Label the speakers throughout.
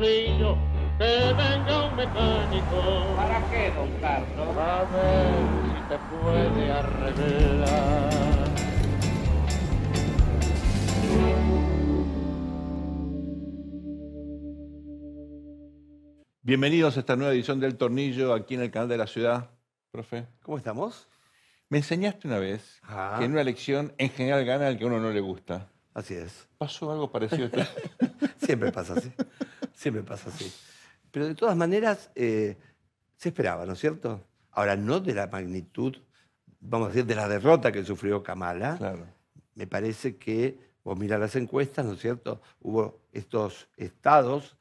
Speaker 1: que venga un mecánico. ¿Para qué,
Speaker 2: don Carlos? A ver si te puede arreglar.
Speaker 3: Bienvenidos a esta nueva edición del Tornillo aquí en el canal de la ciudad. Profe. ¿Cómo estamos? Me enseñaste una vez ah. que en una elección en general gana el que a uno no le gusta. Así es. ¿Pasó algo parecido? Siempre
Speaker 1: pasa así. Siempre pasa así. Pero de todas maneras, eh, se esperaba, ¿no es cierto? Ahora, no de la magnitud, vamos a decir, de la derrota que sufrió Kamala. Me parece que, vos mira las encuestas, ¿no es cierto? Hubo estos estados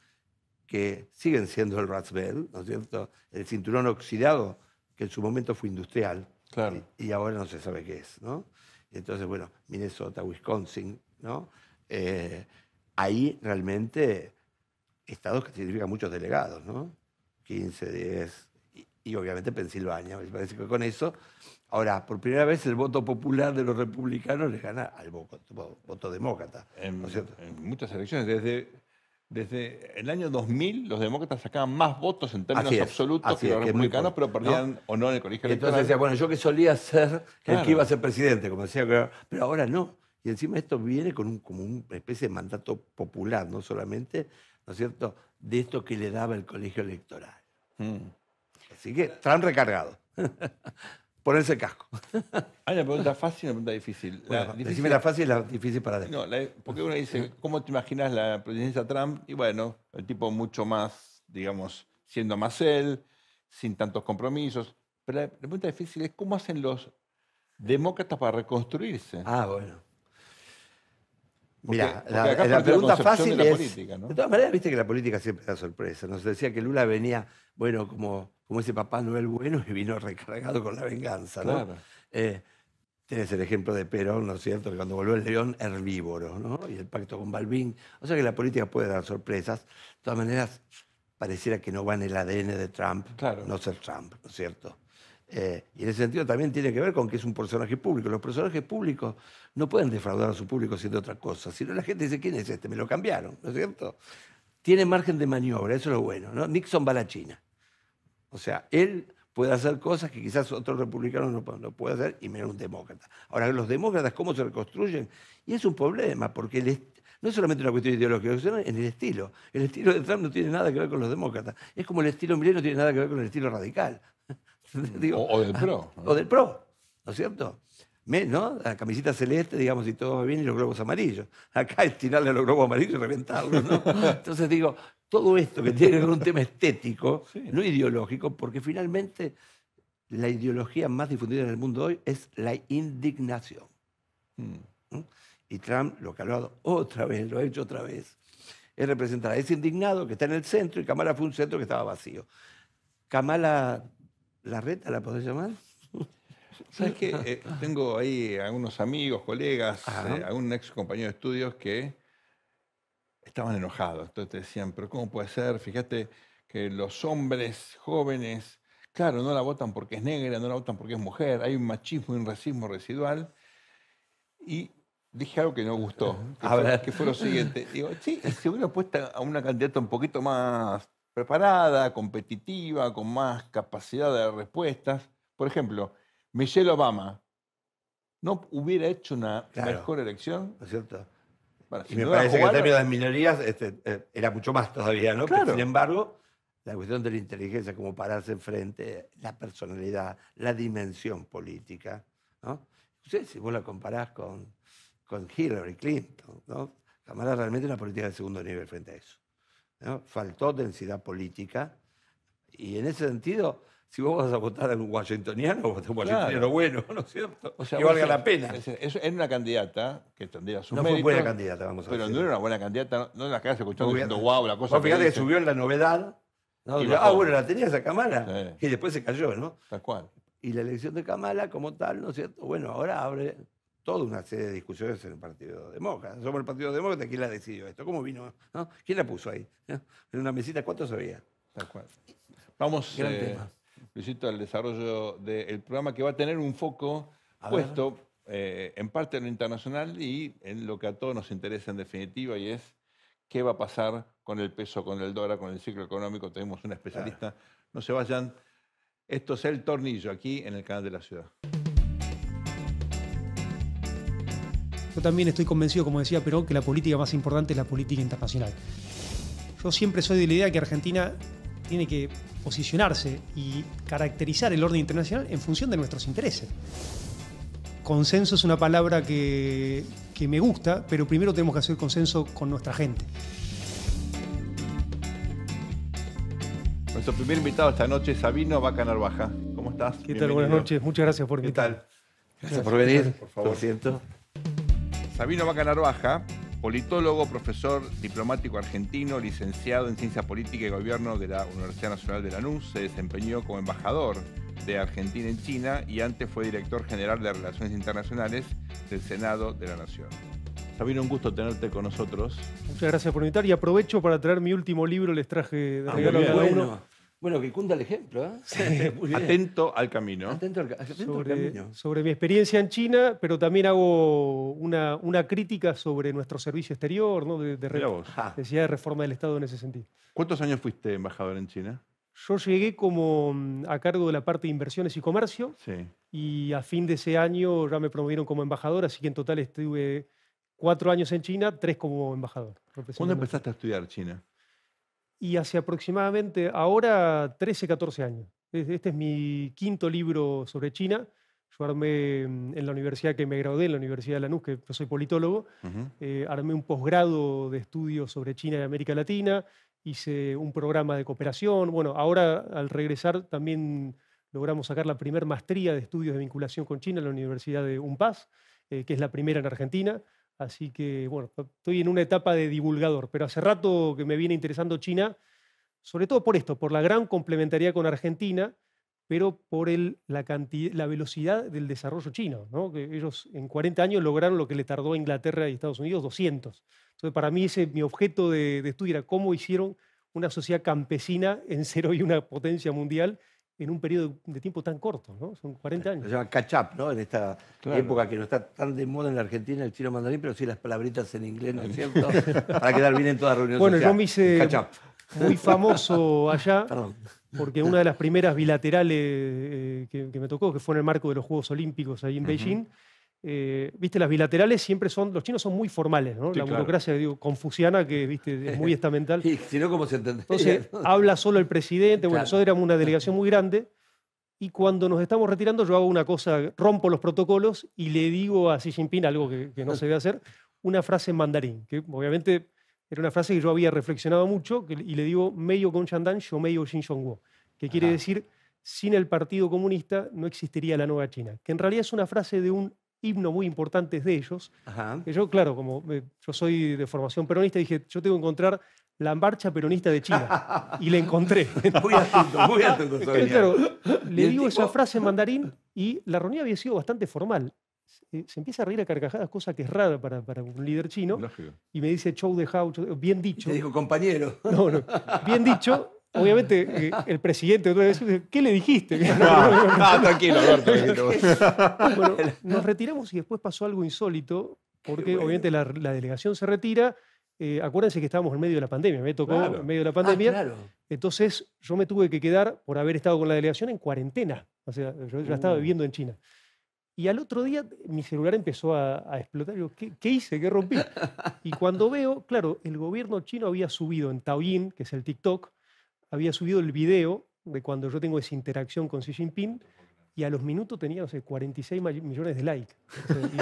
Speaker 1: que siguen siendo el Razzbell, ¿no es cierto? El cinturón oxidado, que en su momento fue industrial. Claro. Y, ahora no se sabe qué es, ¿no? Entonces, bueno, Minnesota, Wisconsin, ¿no? Eh, ahí realmente estados que significan muchos delegados, ¿no? 15, 10, y, obviamente Pensilvania. Me parece que con eso, ahora, por primera vez el voto popular de los republicanos les gana al voto, demócrata. En,
Speaker 3: muchas elecciones, desde desde el año 2000 los demócratas sacaban más votos en términos absolutos que los republicanos, pero perdían o no en el colegio electoral. Entonces decía, bueno,
Speaker 1: yo que solía ser que iba a ser presidente, como decía, pero ahora no. Y encima esto viene con un, como una especie de mandato popular, no solamente, ¿no es cierto?, de esto que le daba el colegio electoral. Mm. Así que Trump recargado Ponerse el casco. Hay ah, una pregunta fácil y una pregunta difícil.
Speaker 4: La difícil la fácil y la difícil para
Speaker 3: después. No, porque uno dice, ¿cómo te imaginas la presidencia Trump? Y bueno, el tipo mucho más, digamos, siendo más él, sin tantos compromisos. Pero la pregunta difícil es, ¿cómo hacen los demócratas para reconstruirse?
Speaker 1: Ah, bueno. Mira, la, pregunta fácil es. De todas maneras, viste que la política siempre da sorpresa. Nos decía que Lula venía, bueno, como, como ese Papá Noel bueno y vino recargado con la venganza, ¿no? Eh, Tienes el ejemplo de Perón, ¿no es cierto? Que cuando volvió el león herbívoro, ¿no? Y el pacto con Balbín. O sea que la política puede dar sorpresas. De todas maneras, pareciera que no va en el ADN de Trump claro. no ser Trump, ¿no es cierto? Eh, y en ese sentido también tiene que ver con que es un personaje público. Los personajes públicos no pueden defraudar a su público siendo otra cosa. Si la gente dice, ¿quién es este? Me lo cambiaron, ¿no es cierto? Tiene margen de maniobra, eso es lo bueno. Nixon va a la China. O sea, él puede hacer cosas que quizás otro republicano no, no puede hacer, y menos un demócrata. Ahora, los demócratas, ¿cómo se reconstruyen? Y es un problema, porque no es solamente una cuestión ideológica, sino en el estilo. El estilo de Trump no tiene nada que ver con los demócratas. Es como el estilo Millet no tiene nada que ver con el estilo radical. o, del ah, pro. O del pro, ¿no es cierto? ¿No? La camiseta celeste, digamos, y todo va bien, y los globos amarillos. Acá es tirarle los globos amarillos y reventarlos, Entonces digo, todo esto que tiene que ver un tema estético, no ideológico, porque finalmente la ideología más difundida en el mundo hoy es la indignación. Mm. ¿Mm? Y Trump lo que ha hablado otra vez, lo ha hecho otra vez, es representar a ese indignado que está en el centro y Kamala fue un centro que estaba vacío. Kamala ¿La reta la podés llamar? ¿Sabes qué? Eh, tengo ahí algunos amigos,
Speaker 3: colegas, eh, algún ex compañero de estudios que estaban enojados. Entonces te decían, pero ¿cómo puede ser? Fíjate que los hombres jóvenes, claro, no la votan porque es negra, no la votan porque es mujer, hay un machismo y un racismo residual. Y dije algo que no gustó, que, fue, que fue lo siguiente. Digo, sí, si hubiera puesto a una candidata un poquito más preparada, competitiva, con más capacidad de respuestas. Por ejemplo, Michelle Obama no hubiera hecho
Speaker 1: una mejor elección. cierto? y me parece que en términos de minorías este, eh, era mucho más todavía, ¿no? sin embargo, la cuestión de la inteligencia, como pararse frente, la personalidad, la dimensión política, ¿no? si vos la comparás con, con Hillary Clinton, ¿no? Cámara realmente una política de segundo nivel frente a eso faltó densidad política. Y en ese sentido, si vos vas a votar a un washingtoniano, votás a un washingtoniano bueno, ¿no es cierto? que valga la pena. Es,
Speaker 3: una candidata que tendría su No fue buena candidata, vamos a decir Pero no era una buena candidata, no, no la se escuchando diciendo, guau la cosa. fíjate que, subió
Speaker 1: en la novedad. ah, bueno, la tenía esa Kamala. Y después se cayó, ¿no? Tal cual. Y la elección de Kamala, como tal, ¿no es cierto? Bueno, ahora abre toda una serie de discusiones en el Partido Demócrata. Somos el Partido Demócrata, ¿quién la decidió esto? ¿Cómo vino? ¿Quién la puso ahí? En una mesita, ¿cuánto sabía? Tal cual. Vamos, eh,
Speaker 3: Luisito, al desarrollo del programa que va a tener un foco puesto eh, en parte en lo internacional y en lo que a todos nos interesa en definitiva y es qué va a pasar con el peso, con el dólar, con el ciclo económico. Tenemos una especialista. No se vayan. Esto es El Tornillo, aquí en el canal de la ciudad.
Speaker 2: Yo también estoy convencido, como decía Perón, que la política más importante es la política internacional. Yo siempre soy de la idea que Argentina tiene que posicionarse y caracterizar el orden internacional en función de nuestros intereses. Consenso es una palabra que, me gusta, pero primero tenemos que hacer consenso con nuestra gente.
Speaker 3: Nuestro primer invitado esta noche es Sabino Vaca Baja. ¿Cómo estás? ¿Qué tal? Buenas noches.
Speaker 2: Muchas gracias por venir. ¿Qué tal? Gracias, por venir. Por favor.
Speaker 3: Sabino Bacanar Baja, politólogo, profesor diplomático argentino, licenciado en Ciencias Política y Gobierno de la Universidad Nacional de Lanús, se desempeñó como embajador de Argentina en China y antes fue director general de Relaciones Internacionales del Senado de la Nación. Sabino, un gusto tenerte con nosotros.
Speaker 2: Muchas gracias por invitar y aprovecho para traer mi último libro, les traje de ah, regalo
Speaker 1: bueno, que cunda el ejemplo. ¿eh? atento al camino. Atento, al, sobre,
Speaker 3: camino.
Speaker 2: Sobre mi experiencia en China, pero también hago una, una crítica sobre nuestro servicio exterior, ¿no? de, ah. necesidad de reforma del Estado en ese sentido.
Speaker 3: ¿Cuántos años fuiste embajador en China?
Speaker 2: Yo llegué como mm, a cargo de la parte de inversiones y comercio sí. y a fin de ese año ya me promovieron como embajador, así que en total estuve cuatro años en China, tres como embajador. ¿Cuándo empezaste a
Speaker 3: estudiar China?
Speaker 2: y hace aproximadamente ahora 13, 14 años. Este es mi quinto libro sobre China. Yo armé mm, en la universidad que me gradué, en la Universidad de Lanús, que yo soy politólogo, eh, armé un posgrado de estudios sobre China y América Latina, hice un programa de cooperación. Bueno, ahora al regresar también logramos sacar la primer maestría de estudios de vinculación con China en la Universidad de UNPAS, eh, que es la primera en Argentina. Así que, bueno, estoy en una etapa de divulgador, pero hace rato que me viene interesando China, sobre todo por esto, por la gran complementariedad con Argentina, pero por la, velocidad del desarrollo chino, ¿no? que ellos en 40 años lograron lo que le tardó a Inglaterra y Estados Unidos 200. Entonces, para mí ese mi objeto de, de estudio era cómo hicieron una sociedad campesina en cero y una potencia mundial en un periodo de tiempo tan corto, ¿no? Son
Speaker 1: 40 años. Se llama catch-up, ¿no? En esta época que no está tan de moda en la Argentina el chino mandarín, pero sí las palabritas en inglés, ¿no es cierto? Para quedar bien en todas las reuniones. Bueno, yo me hice muy famoso
Speaker 2: allá, porque una de las primeras bilaterales eh, que, me tocó, que fue en el marco de los Juegos Olímpicos ahí en Beijing, eh, viste, las bilaterales siempre son, los chinos son muy formales, la burocracia, confuciana, que viste, es muy estamental. y si no, ¿cómo se entendería? Entonces, habla solo el presidente, bueno, nosotros éramos una delegación muy grande, y cuando nos estamos retirando, yo hago una cosa, rompo los protocolos y le digo a Xi Jinping algo que, no se debe hacer, una frase en mandarín, que obviamente era una frase que yo había reflexionado mucho, y le digo, medio con Shandan, yo medio que quiere decir, sin el Partido Comunista no existiría la nueva China, que en realidad es una frase de un himno muy importantes de ellos. yo, claro, como eh, yo soy de formación peronista, dije, yo tengo que encontrar la marcha peronista de China. y la encontré. muy atento, muy claro, le digo esa frase en mandarín y la reunión había sido bastante formal. Se, eh, empieza a reír a carcajadas, cosa que es rara para, un líder chino. Y me dice, show de how, bien dicho. Le dijo, compañero. No, no, bien dicho. Obviamente, eh, el presidente ¿qué le dijiste? No, tranquilo, Tranquilo. Bueno, nos retiramos y después pasó algo insólito, porque obviamente la, delegación se retira. Eh, acuérdense que estábamos en medio de la pandemia, me tocó en medio de la ah, pandemia. Entonces, yo me tuve que quedar, por haber estado con la delegación, en cuarentena. O sea, yo ya estaba uh. viviendo en China. Y al otro día mi celular empezó a, explotar. ¿qué, ¿qué, hice? ¿Qué rompí? Y cuando veo, claro, el gobierno chino había subido en Taoyin, que es el TikTok, había subido el video de cuando yo tengo esa interacción con Xi Jinping y a los minutos tenía, no sé, 46 millones de likes. Y,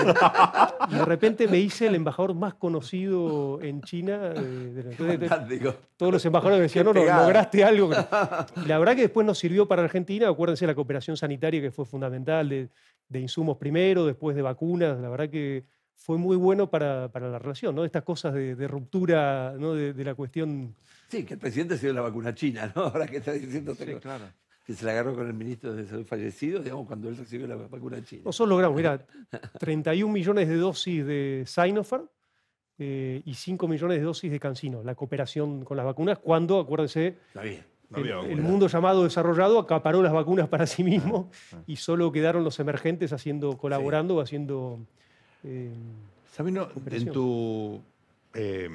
Speaker 2: de repente me hice el embajador más conocido en China. Eh, todos los embajadores me decían, no, no, lograste algo. la verdad que después nos sirvió para Argentina, acuérdense la cooperación sanitaria que fue fundamental, de, insumos primero, después de vacunas, la verdad que fue muy bueno para, la relación, ¿no? Estas cosas de, ruptura, ¿no? de la cuestión Sí, que
Speaker 1: el presidente se dio la vacuna china, ¿no? Ahora que está diciendo claro. que se la agarró con el ministro de Salud fallecido, digamos, cuando él recibió la vacuna china. Nosotros logramos, mira,
Speaker 2: 31 millones de dosis de Sinopharm eh, y 5 millones de dosis de Cancino, la cooperación con las vacunas, cuando, acuérdense, el, mundo llamado desarrollado acaparó las vacunas para sí mismo y solo quedaron los emergentes haciendo, colaborando, haciendo. Eh, Sabino, en
Speaker 3: tu eh,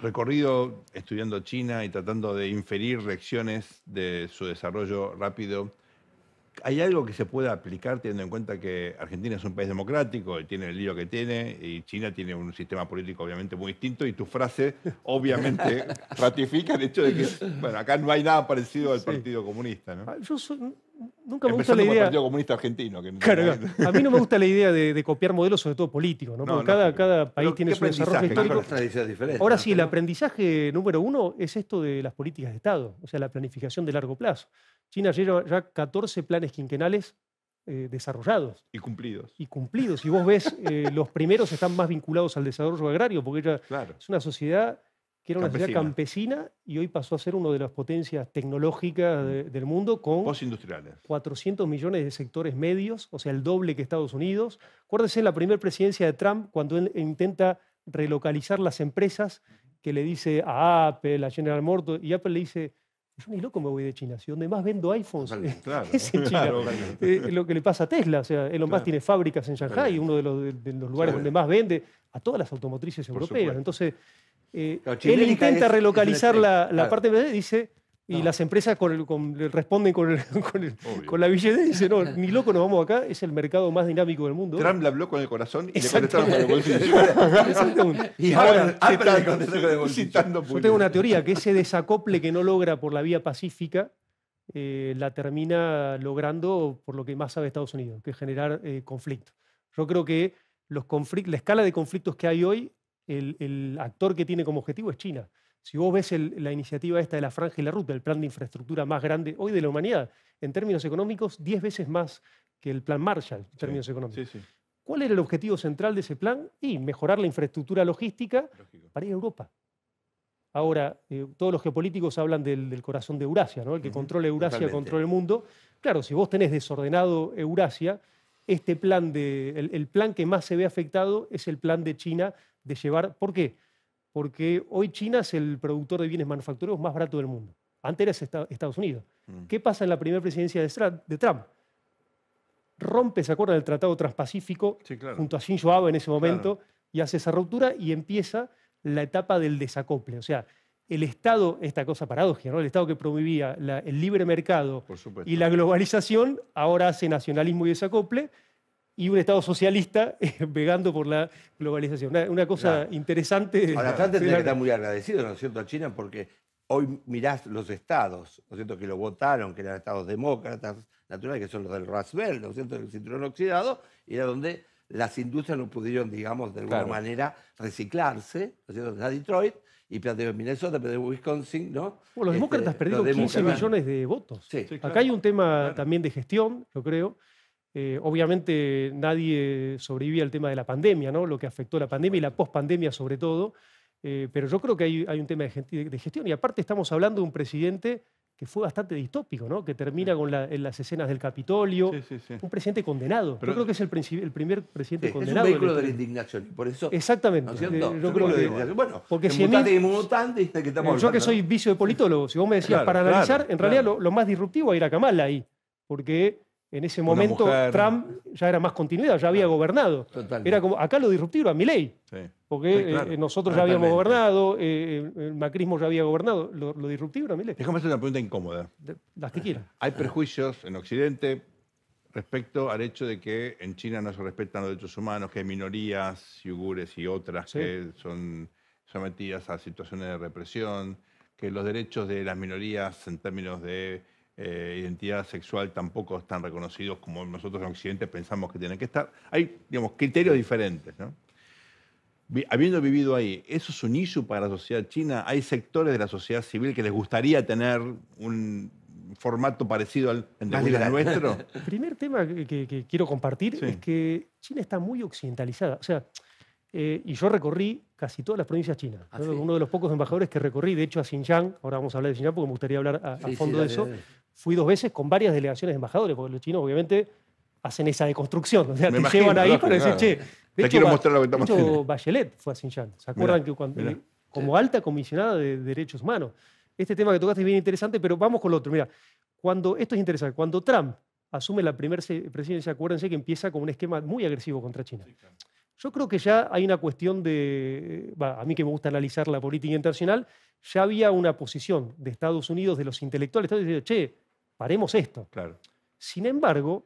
Speaker 3: recorrido estudiando China y tratando de inferir reacciones de su desarrollo rápido, ¿hay algo que se pueda aplicar teniendo en cuenta que Argentina es un país democrático y tiene el lío que tiene y China tiene un sistema político obviamente muy distinto y tu frase obviamente ratifica el hecho de que bueno, acá no hay nada parecido al Partido Comunista? ¿no? Ah, nunca me gusta la idea. el Partido Comunista Argentino. claro,
Speaker 2: a mí no me gusta la idea de, copiar modelos, sobre todo políticos, ¿no? cada, cada país tiene su desarrollo histórico. Ahora sí, el aprendizaje número uno es esto de las políticas de Estado, o sea, la planificación de largo plazo. China lleva ya 14 planes quinquenales eh, desarrollados. Y cumplidos. Y cumplidos. Y vos ves, eh, los primeros están más vinculados al desarrollo agrario, porque ella es una sociedad que era una campesina. campesina y hoy pasó a ser una de las potencias tecnológicas mm. del mundo con 400 millones de sectores medios, o sea, el doble que Estados Unidos. Acuérdese la primera presidencia de Trump cuando intenta relocalizar las empresas que le dice a Apple, a General Motors, y Apple le dice, yo ni loco me voy de China, si donde más vendo iPhones es en China. Eh, lo que le pasa a Tesla, o sea, Elon Musk tiene fábricas en Shanghai, uno de los, lugares donde más vende, a todas las automotrices europeas. Entonces, eh, él intenta relocalizar la, parte de dice, y las empresas con, responden con, la billete dice no, ni loco nos vamos acá, es el mercado más dinámico del mundo. Trump la habló con el corazón y le contestaron con el bolsillo. Y ahora Yo tengo una teoría, que ese desacople que no logra por la vía pacífica, eh, la termina logrando por lo que más sabe Estados Unidos, que es generar conflictos eh, conflicto. Yo creo que los la escala de conflictos que hay hoy el, actor que tiene como objetivo es China. Si vos ves la iniciativa esta de la franja y la ruta, el plan de infraestructura más grande hoy de la humanidad, en términos económicos, 10 veces más que el plan Marshall, en términos económicos. ¿Cuál era el objetivo central de ese plan? Y mejorar la infraestructura logística para ir a Europa. Ahora, eh, todos los geopolíticos hablan del, corazón de Eurasia, ¿no? El que controla Eurasia controla el mundo. Claro, si vos tenés desordenado Eurasia, este plan de, el plan que más se ve afectado es el plan de China de llevar. ¿Por qué? Porque hoy China es el productor de bienes manufactureros más barato del mundo. Antes era Estados Unidos. Mm. ¿Qué pasa en la primera presidencia de Trump? Rompe, ¿se acuerdan del Tratado Transpacífico junto a Shinzo Abe en ese momento? Y hace esa ruptura y empieza la etapa del desacople. O sea, el Estado, esta cosa paradójica, ¿no? el Estado que promovía el libre mercado y la globalización, ahora hace nacionalismo y desacople y un Estado socialista eh, vegando por la globalización. Una, cosa interesante. Ahora, Francia tiene que estar muy
Speaker 1: agradecido, ¿no es cierto?, a China, porque hoy mirás los estados, ¿no es cierto?, que lo votaron, que eran estados demócratas, naturales, que son los del Rasbel, ¿no es cierto?, del cinturón oxidado, y era donde las industrias no pudieron, digamos, de alguna manera reciclarse, ¿no es cierto?, Detroit, y planteó Minnesota, en Wisconsin, ¿no? Bueno, los este, demócratas perdieron 15 millones
Speaker 2: de votos. Sí. Acá hay un tema también de gestión, yo creo. Eh, obviamente nadie sobrevive al tema de la pandemia, ¿no? lo que afectó la pandemia y la pospandemia sobre todo, eh, pero yo creo que hay, un tema de, gestión y aparte estamos hablando de un presidente que fue bastante distópico, ¿no? que termina con las escenas del Capitolio, un presidente condenado. yo creo que es el, primer presidente condenado. Es un vehículo de la indignación, por eso... Exactamente. Eh, yo creo que, bueno, porque si Yo que soy vicio de politólogo, si vos me decías para analizar, en realidad lo, más disruptivo a Kamala ahí, porque en ese momento Trump ya era más continuidad, ya había gobernado. Era como, acá lo disruptivo a mi ley. porque eh, nosotros ah, ya habíamos gobernado, eh, el macrismo ya había gobernado, lo, disruptivo era ley. Déjame hacer una pregunta incómoda. las que Hay prejuicios en
Speaker 3: Occidente respecto al hecho de que en China no se respetan los derechos humanos, que hay minorías, yugures y otras que son sometidas a situaciones de represión, que los derechos de las minorías en términos de eh, identidad sexual tampoco están reconocidos como nosotros en Occidente pensamos que tienen que estar. Hay, digamos, criterios diferentes. Habiendo vivido ahí, ¿eso es un issue para la sociedad china? ¿Hay sectores de la sociedad civil que les gustaría tener un formato parecido al nuestro?
Speaker 2: El primer tema que, quiero compartir es que China está muy occidentalizada. O sea, eh, y yo recorrí casi todas las provincias chinas. Ah, uno de los pocos embajadores que recorrí, de hecho, a Xinjiang, ahora vamos a hablar de Xinjiang porque me gustaría hablar a, fondo de eso, fui dos veces con varias delegaciones de embajadores, porque los chinos obviamente hacen esa deconstrucción. O sea, te llevan ahí para decir, che, de Bachelet fue a Xinjiang. ¿Se acuerdan que cuando, como alta comisionada de derechos humanos? Este tema que tocaste es bien interesante, pero vamos con lo otro. Mira, cuando, esto es interesante. Cuando Trump asume la primera presidencia, acuérdense que empieza con un esquema muy agresivo contra China. Yo creo que ya hay una cuestión de, a mí que me gusta analizar la política internacional, ya había una posición de Estados Unidos, de los intelectuales, Estados Unidos, che, paremos esto. Sin embargo,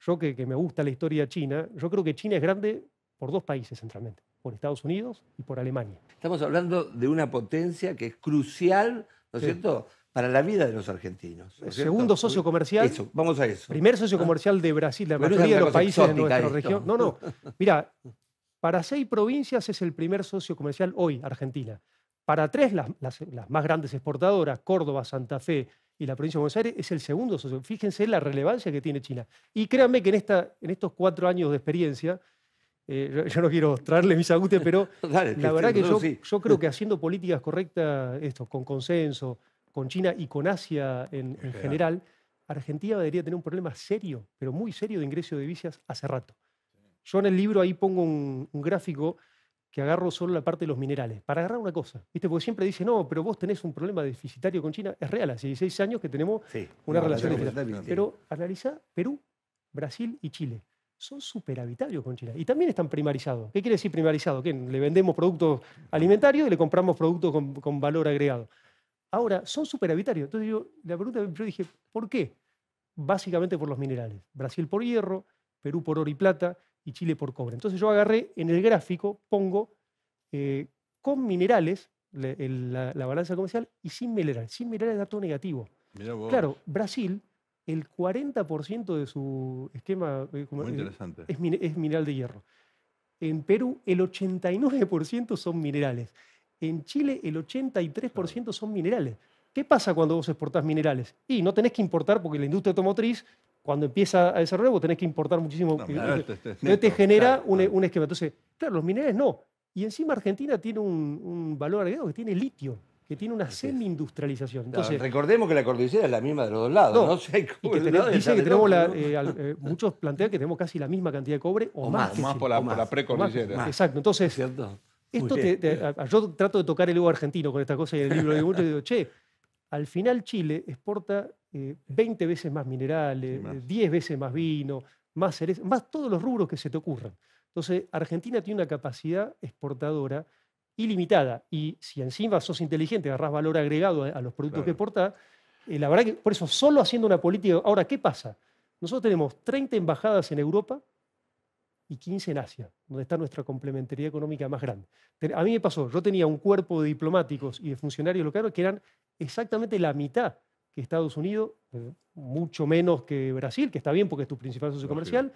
Speaker 2: yo que, me gusta la historia china, yo creo que China es grande por dos países centralmente, por Estados Unidos y por Alemania.
Speaker 1: Estamos hablando de una potencia que es
Speaker 2: crucial, ¿no es cierto?,
Speaker 1: para la vida de los argentinos. El Segundo socio comercial. vamos a eso.
Speaker 2: Primer socio ah. comercial de Brasil, la mayoría de los países de nuestra región. No, no. Mira, para seis provincias es el primer socio comercial hoy, Argentina. Para tres, las más grandes exportadoras, Córdoba, Santa Fe y la provincia de Buenos Aires es el segundo socio. Fíjense la relevancia que tiene China. Y créanme que en, esta, en estos cuatro años de experiencia, eh, yo no quiero traerle mis agutes, pero la verdad que, yo, creo que haciendo políticas correctas, esto, con consenso, con China y con Asia en, general, Argentina debería tener un problema serio, pero muy serio de ingreso de vicias hace rato. Yo en el libro ahí pongo un gráfico que agarro solo la parte de los minerales, para agarrar una cosa, ¿viste? Porque siempre dice no, pero vos tenés un problema deficitario con China. Es real, hace 16 años que tenemos una relación. Pero, pero analiza Perú, Brasil y Chile. Son superhabitarios con China. Y también están primarizados. ¿Qué quiere decir primarizado? Que le vendemos productos alimentarios y le compramos productos con, valor agregado. Ahora, son superhabitarios. Entonces yo, la pregunta, yo dije, ¿por qué? Básicamente por los minerales. Brasil por hierro, Perú por oro y plata, y Chile por cobre. Entonces yo agarré en el gráfico, pongo eh, con minerales la, balanza comercial y sin minerales. Sin minerales es dato negativo. Claro, Brasil, el 40% de su esquema eh, eh, Es, es mineral de hierro. En Perú, el 89% son minerales. En Chile, el 83% son minerales. ¿Qué pasa cuando vos exportás minerales? Y no tenés que importar porque la industria automotriz cuando empieza a desarrollar, vos tenés que importar muchísimo. No, te genera un, esquema. Entonces, claro, los minerales no. Y encima Argentina tiene un, valor agregado que tiene litio que tiene una semi-industrialización. Entonces,
Speaker 1: recordemos que la cordillera es la misma de los dos lados.
Speaker 2: No, muchos plantean que tenemos casi la misma cantidad de cobre o, más. más por la, Exacto. Entonces, esto yo trato de tocar el ego argentino con esta cosa y el libro de muchos y digo, che, al final Chile exporta 20 eh, veces más minerales, 10 veces más vino, más cereza, más todos los rubros que se te ocurran. Entonces, Argentina tiene una capacidad exportadora ilimitada y si encima sos inteligente, agarrás valor agregado a, los productos que exportás, eh, la verdad que por eso solo haciendo una política... Ahora, ¿qué pasa? Nosotros tenemos 30 embajadas en Europa y 15 en Asia, donde está nuestra complementariedad económica más grande. A mí me pasó, yo tenía un cuerpo de diplomáticos y de funcionarios locales que eran exactamente la mitad que Estados Unidos, mucho menos que Brasil, que está bien porque es tu principal socio comercial,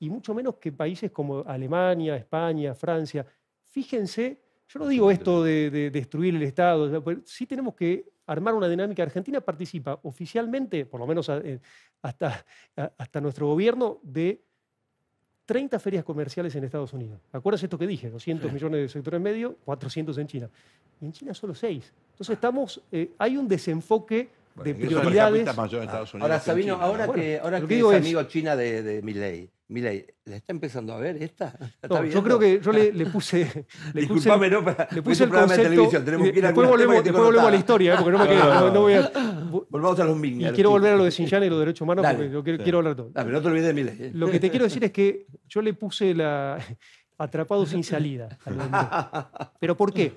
Speaker 2: y mucho menos que países como Alemania, España, Francia. Fíjense, yo no digo esto de, destruir el Estado, sí tenemos que armar una dinámica. Argentina participa oficialmente, por lo menos eh, hasta, hasta nuestro gobierno, de 30 ferias comerciales en Estados Unidos. ¿Acuerdas esto que dije? 200 millones de sectores medio, 400 en China. Y en China solo 6. Entonces estamos, eh, hay un desenfoque de prioridades. ahora, Sabino, ahora, que, ahora que, es amigo
Speaker 1: China de, de Milley, Milley, está empezando a ver esta? yo creo que
Speaker 2: yo le, puse. Le puse, no, para, le este puse el concepto. De tenemos que ir después volvemos, a la historia, ¿eh? porque no me quedo. Volvamos a los Ming. Y quiero volver a lo de Xinjiang y los derechos humanos, porque yo quiero, hablar quiero hablar todo. Dale, no te olvides de Milley. ¿eh? Lo que te quiero decir es que yo le puse la. Atrapado sin salida. Pero ¿por qué?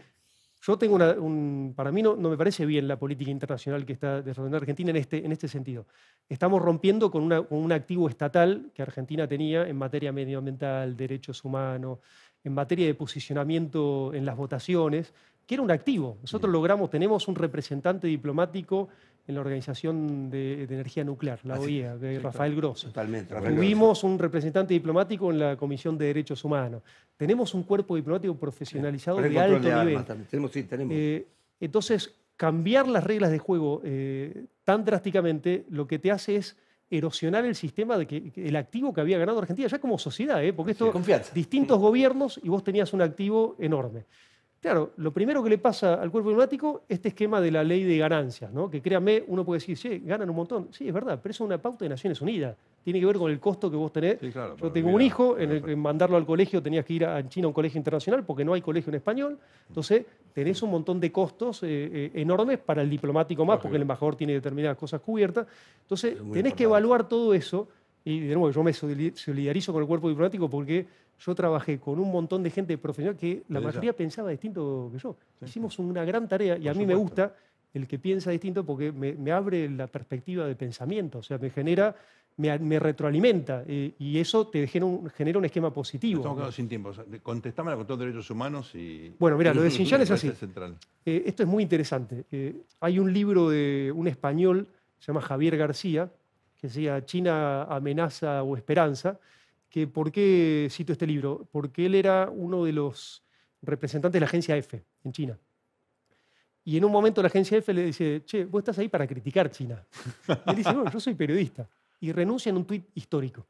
Speaker 2: Yo tengo un, para mí no, me parece bien la política internacional que está desarrollando Argentina en este, en este sentido. Estamos rompiendo con, un activo estatal que Argentina tenía en materia medioambiental, derechos humanos, en materia de posicionamiento en las votaciones, que era un activo. Nosotros logramos, tenemos un representante diplomático en la Organización de, Energía Nuclear, la OIA, de Rafael Grosso.
Speaker 1: Totalmente. Rafael Tuvimos
Speaker 2: un representante diplomático en la Comisión de Derechos Humanos. Tenemos un cuerpo diplomático profesionalizado de alto nivel. tenemos, tenemos. Eh, entonces, cambiar las reglas de juego eh, tan drásticamente lo que te hace es erosionar el sistema de que, el activo que había ganado Argentina ya como sociedad, ¿eh? porque esto distintos gobiernos y vos tenías un activo enorme. Claro, lo primero que le pasa al cuerpo diplomático es este esquema de la ley de ganancias, ¿no? que créame, uno puede decir, sí, ganan un montón. Sí, es verdad, pero eso es una pauta de Naciones Unidas. Tiene que ver con el costo que vos tenés. claro, Yo tengo un hijo, en mandarlo al colegio tenías que ir a, China a un colegio internacional porque no hay colegio en español. Entonces, tenés un montón de costos eh, eh, enormes para el diplomático más, porque el embajador tiene determinadas cosas cubiertas. Entonces, tenés que evaluar todo eso y de nuevo, yo me solidarizo con el cuerpo diplomático porque yo trabajé con un montón de gente profesional que la mayoría pensaba distinto que yo. Hicimos una gran tarea y a mí me gusta el que piensa distinto porque me, abre la perspectiva de pensamiento, o sea, me genera, me, retroalimenta eh, y eso te genera un, genera un esquema positivo. Estamos quedando
Speaker 3: sin tiempo. O con todos los derechos humanos y... Bueno, mira, lo de Xinjiang es así.
Speaker 2: Eh, esto es muy interesante. Eh, hay un libro de un español, se llama Javier García, que decía China, amenaza o esperanza, que por qué cito este libro, porque él era uno de los representantes de la agencia F en China. Y en un momento la agencia F le dice, che, vos estás ahí para criticar China. Y él dice, no, yo soy periodista. Y renuncia en un tuit histórico.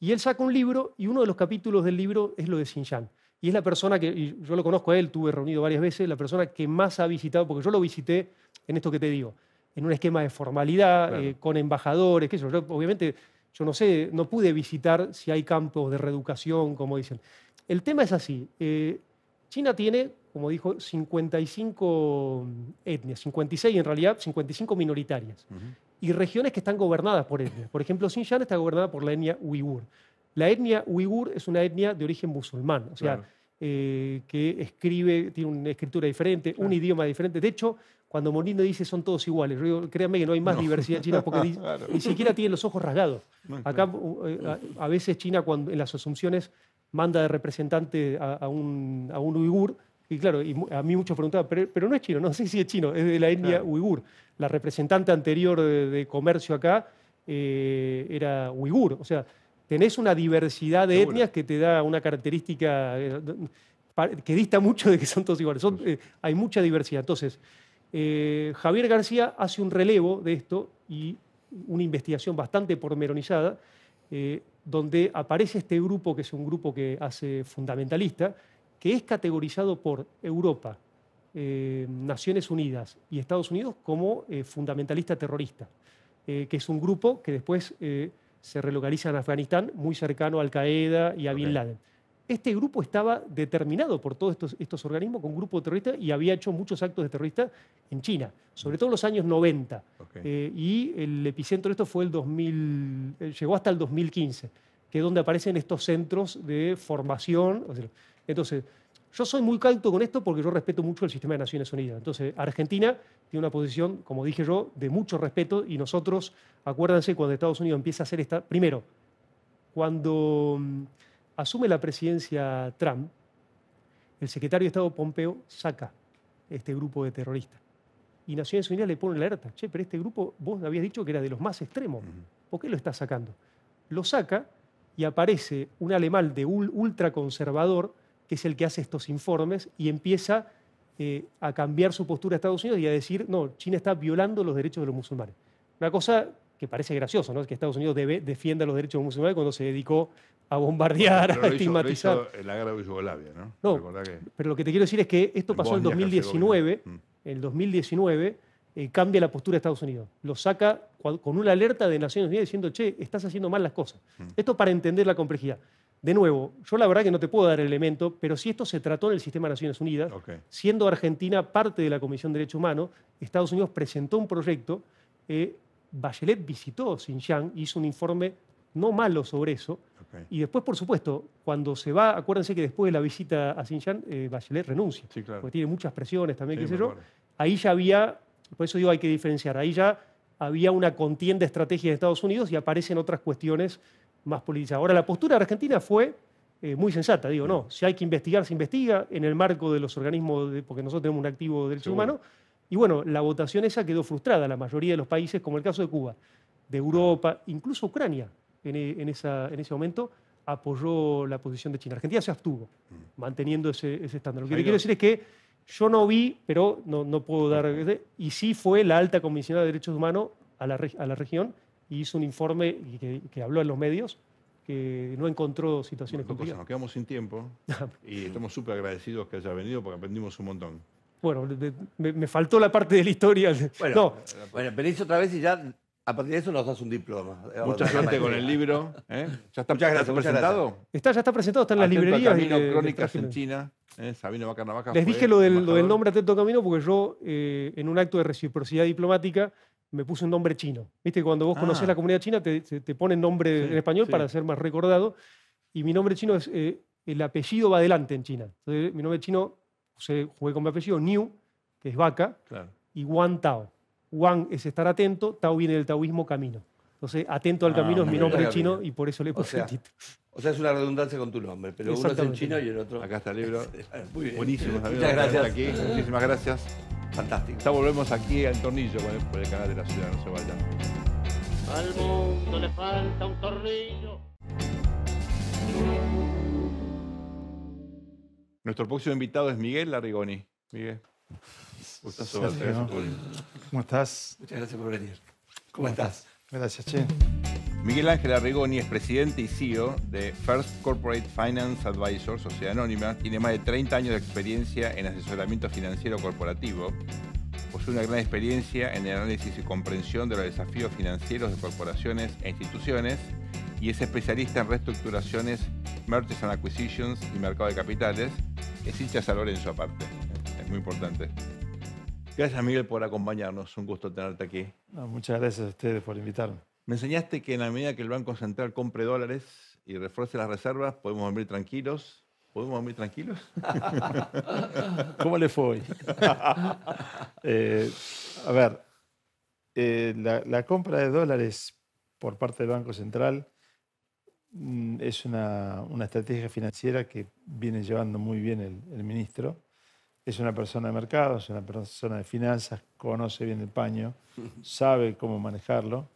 Speaker 2: Y él saca un libro y uno de los capítulos del libro es lo de Xinjiang. Y es la persona que, yo lo conozco a él, tuve reunido varias veces, la persona que más ha visitado, porque yo lo visité en esto que te digo, en un esquema de formalidad, eh, con embajadores, qué eso Obviamente, yo no sé, no pude visitar si hay campos de reeducación, como dicen. El tema es así. Eh, China tiene, como dijo, 55 etnias, 56 en realidad, 55 minoritarias, y regiones que están gobernadas por etnias. Por ejemplo, Xinjiang está gobernada por la etnia uigur. La etnia uigur es una etnia de origen musulmán, o sea, eh, que escribe, tiene una escritura diferente, un idioma diferente. De hecho, cuando Molino dice son todos iguales, créanme que no hay más diversidad en China porque ni, siquiera tienen los ojos rasgados. Acá eh, a, veces China cuando, en las asunciones manda de representante a, un, a uigur y claro, y a mí muchos preguntaban, pero, no es chino, no sé si es chino, es de la etnia uigur. La representante anterior de, comercio acá eh, era uigur. O sea, tenés una diversidad de etnias que te da una característica eh, que dista mucho de que son todos iguales. hay mucha diversidad. Entonces, eh, Javier García hace un relevo de esto y una investigación bastante pormeronizada, eh, donde aparece este grupo, que es un grupo que hace fundamentalista, que es categorizado por Europa, eh, Naciones Unidas y Estados Unidos como fundamentalista terrorista, que es un grupo que después se relocaliza en Afganistán, muy cercano a Al Qaeda y a Bin Laden este grupo estaba determinado por todos estos, estos organismos con grupo terrorista y había hecho muchos actos de terroristas en China, sobre todo en los años 90. Eh, y el epicentro de esto fue el 2000, eh, llegó hasta el 2015, que es donde aparecen estos centros de formación. Entonces, yo soy muy cauto con esto porque yo respeto mucho el sistema de Naciones Unidas. Entonces, Argentina tiene una posición, como dije yo, de mucho respeto y nosotros, acuérdense, cuando Estados Unidos empieza a hacer esta, primero, cuando mm, Asume la presidencia Trump, el secretario de Estado Pompeo saca este grupo de terroristas. Y Naciones Unidas le pone la alerta, che, pero este grupo vos habías dicho que era de los más extremos, ¿por qué lo estás sacando? Lo saca y aparece un alemán de ultraconservador, que es el que hace estos informes, y empieza eh, a cambiar su postura a Estados Unidos y a decir, no, China está violando los derechos de los musulmanes. Una cosa que parece gracioso, ¿no? que Estados Unidos defienda los derechos humanos cuando se dedicó a bombardear, a estigmatizar.
Speaker 3: la guerra de Yugoslavia,
Speaker 2: ¿no? no Pero lo que te quiero decir es que esto pasó en 2019. En mm. el 2019 eh, cambia la postura de Estados Unidos. Lo saca con una alerta de Naciones Unidas diciendo, che, estás haciendo mal las cosas. Mm. Esto para entender la complejidad. De nuevo, yo la verdad que no te puedo dar el elemento, pero si esto se trató en el sistema de Naciones Unidas, siendo Argentina parte de la Comisión de Derechos Humanos, Estados Unidos presentó un proyecto eh, Bachelet visitó Xinjiang, hizo un informe no malo sobre eso. Y después, por supuesto, cuando se va, acuérdense que después de la visita a Xinjiang, eh, Bachelet renuncia, porque tiene muchas presiones también, qué sé yo. Ahí ya había, por eso digo hay que diferenciar, ahí ya había una contienda estrategia de Estados Unidos y aparecen otras cuestiones más politizadas. Ahora, la postura de argentina fue eh, muy sensata, digo, no, si hay que investigar, se investiga en el marco de los organismos, porque nosotros tenemos un activo de derechos humanos. Y bueno, la votación esa quedó frustrada la mayoría de los países, como el caso de Cuba, de Europa, incluso Ucrania en, e, ese momento apoyó la posición de China. Argentina se abstuvo, mm. manteniendo ese, estándar. Lo que quiero decir es que yo no vi, pero no, puedo dar... Eh, y sí fue la alta comisionada de derechos humanos a la, región y hizo un informe que, habló en los medios que no encontró situaciones bueno, nos
Speaker 3: quedamos sin tiempo y estamos súper agradecidos que haya venido porque aprendimos un montón.
Speaker 2: Bueno, me, faltó la parte de la historia. Bueno, no.
Speaker 1: bueno, venís otra vez y ya a partir de eso nos das un diploma.
Speaker 3: Eh, Mucha suerte con
Speaker 2: el
Speaker 1: libro. ¿eh? ¿Ya está
Speaker 3: presentado?
Speaker 2: Está, ya está presentado, está en las librerías. Camino, eh, Crónicas
Speaker 3: China, Sabino Les dije lo del,
Speaker 2: nombre Atento Camino porque yo, en un acto de reciprocidad diplomática, me puse un nombre chino. Viste, cuando vos conocés ah. la comunidad china, te, te ponen nombre en español para ser más recordado. Y mi nombre chino es. el apellido va adelante en China. Entonces, mi nombre chino jugué con mi apellido, New, que es vaca, y Wan Tao. Wan es estar atento, Tao viene del taoísmo camino. Entonces, atento al ah, camino es mi nombre chino y por eso le puse o
Speaker 1: O sea, es una redundancia con tu nombre, pero uno es en chino y el otro. Acá está el libro.
Speaker 2: Muy
Speaker 3: bien. Buenísimo, Muchas gracias. Muchísimas
Speaker 1: gracias. Fantástico. Ya volvemos aquí
Speaker 3: al tornillo por el, canal de la ciudad, no se vayan. Al
Speaker 2: mundo le falta un
Speaker 4: tornillo.
Speaker 3: Nuestro próximo invitado es Miguel Larrigoni. Miguel. ¿Cómo estás? Muchas gracias por venir.
Speaker 4: ¿Cómo, estás? Gracias, Che.
Speaker 3: Miguel Ángel Arrigoni es presidente y CEO de First Corporate Finance Advisor Sociedad anónima. Tiene más de 30 años de experiencia en asesoramiento financiero corporativo. Posee una gran experiencia en el análisis y comprensión de los desafíos financieros de corporaciones e instituciones y es especialista en reestructuraciones, mergers and acquisitions y mercado de capitales Existe hincha en su aparte. Es muy importante. Gracias Miguel por acompañarnos, un gusto tenerte aquí.
Speaker 4: muchas gracias a ustedes por invitarme.
Speaker 3: Me enseñaste que en la medida que el Banco Central compre dólares y refuerce las reservas, podemos dormir tranquilos. ¿Podemos dormir tranquilos? ¿Cómo le fue hoy? Eh,
Speaker 4: a ver, eh, la, la compra de dólares por parte del Banco Central Mm, es una, una, estrategia financiera que viene llevando muy bien el, ministro. Es una persona de mercados, es una persona de finanzas, conoce bien el paño, sabe cómo manejarlo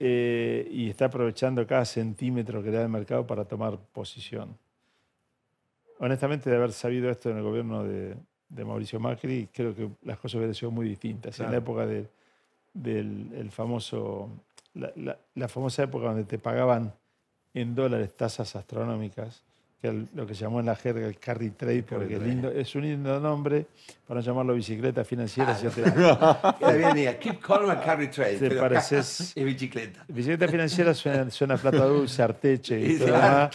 Speaker 4: eh, y está aprovechando cada centímetro que le da el mercado para tomar posición. Honestamente, de haber sabido esto en el gobierno de, Mauricio Macri, creo que las cosas hubieran sido muy distintas. En la época de, del famoso, la, la famosa época donde te pagaban en dólares tasas astronómicas, que lo que llamó en la jerga el carry trade, porque es, lindo, es un lindo nombre para no llamarlo bicicleta financiera. Ah, no. bien,
Speaker 1: diga, keep calling a carry trade. Te pareces... bicicleta.
Speaker 4: Bicicleta financiera suena, suena plata dulce, arteche y, todo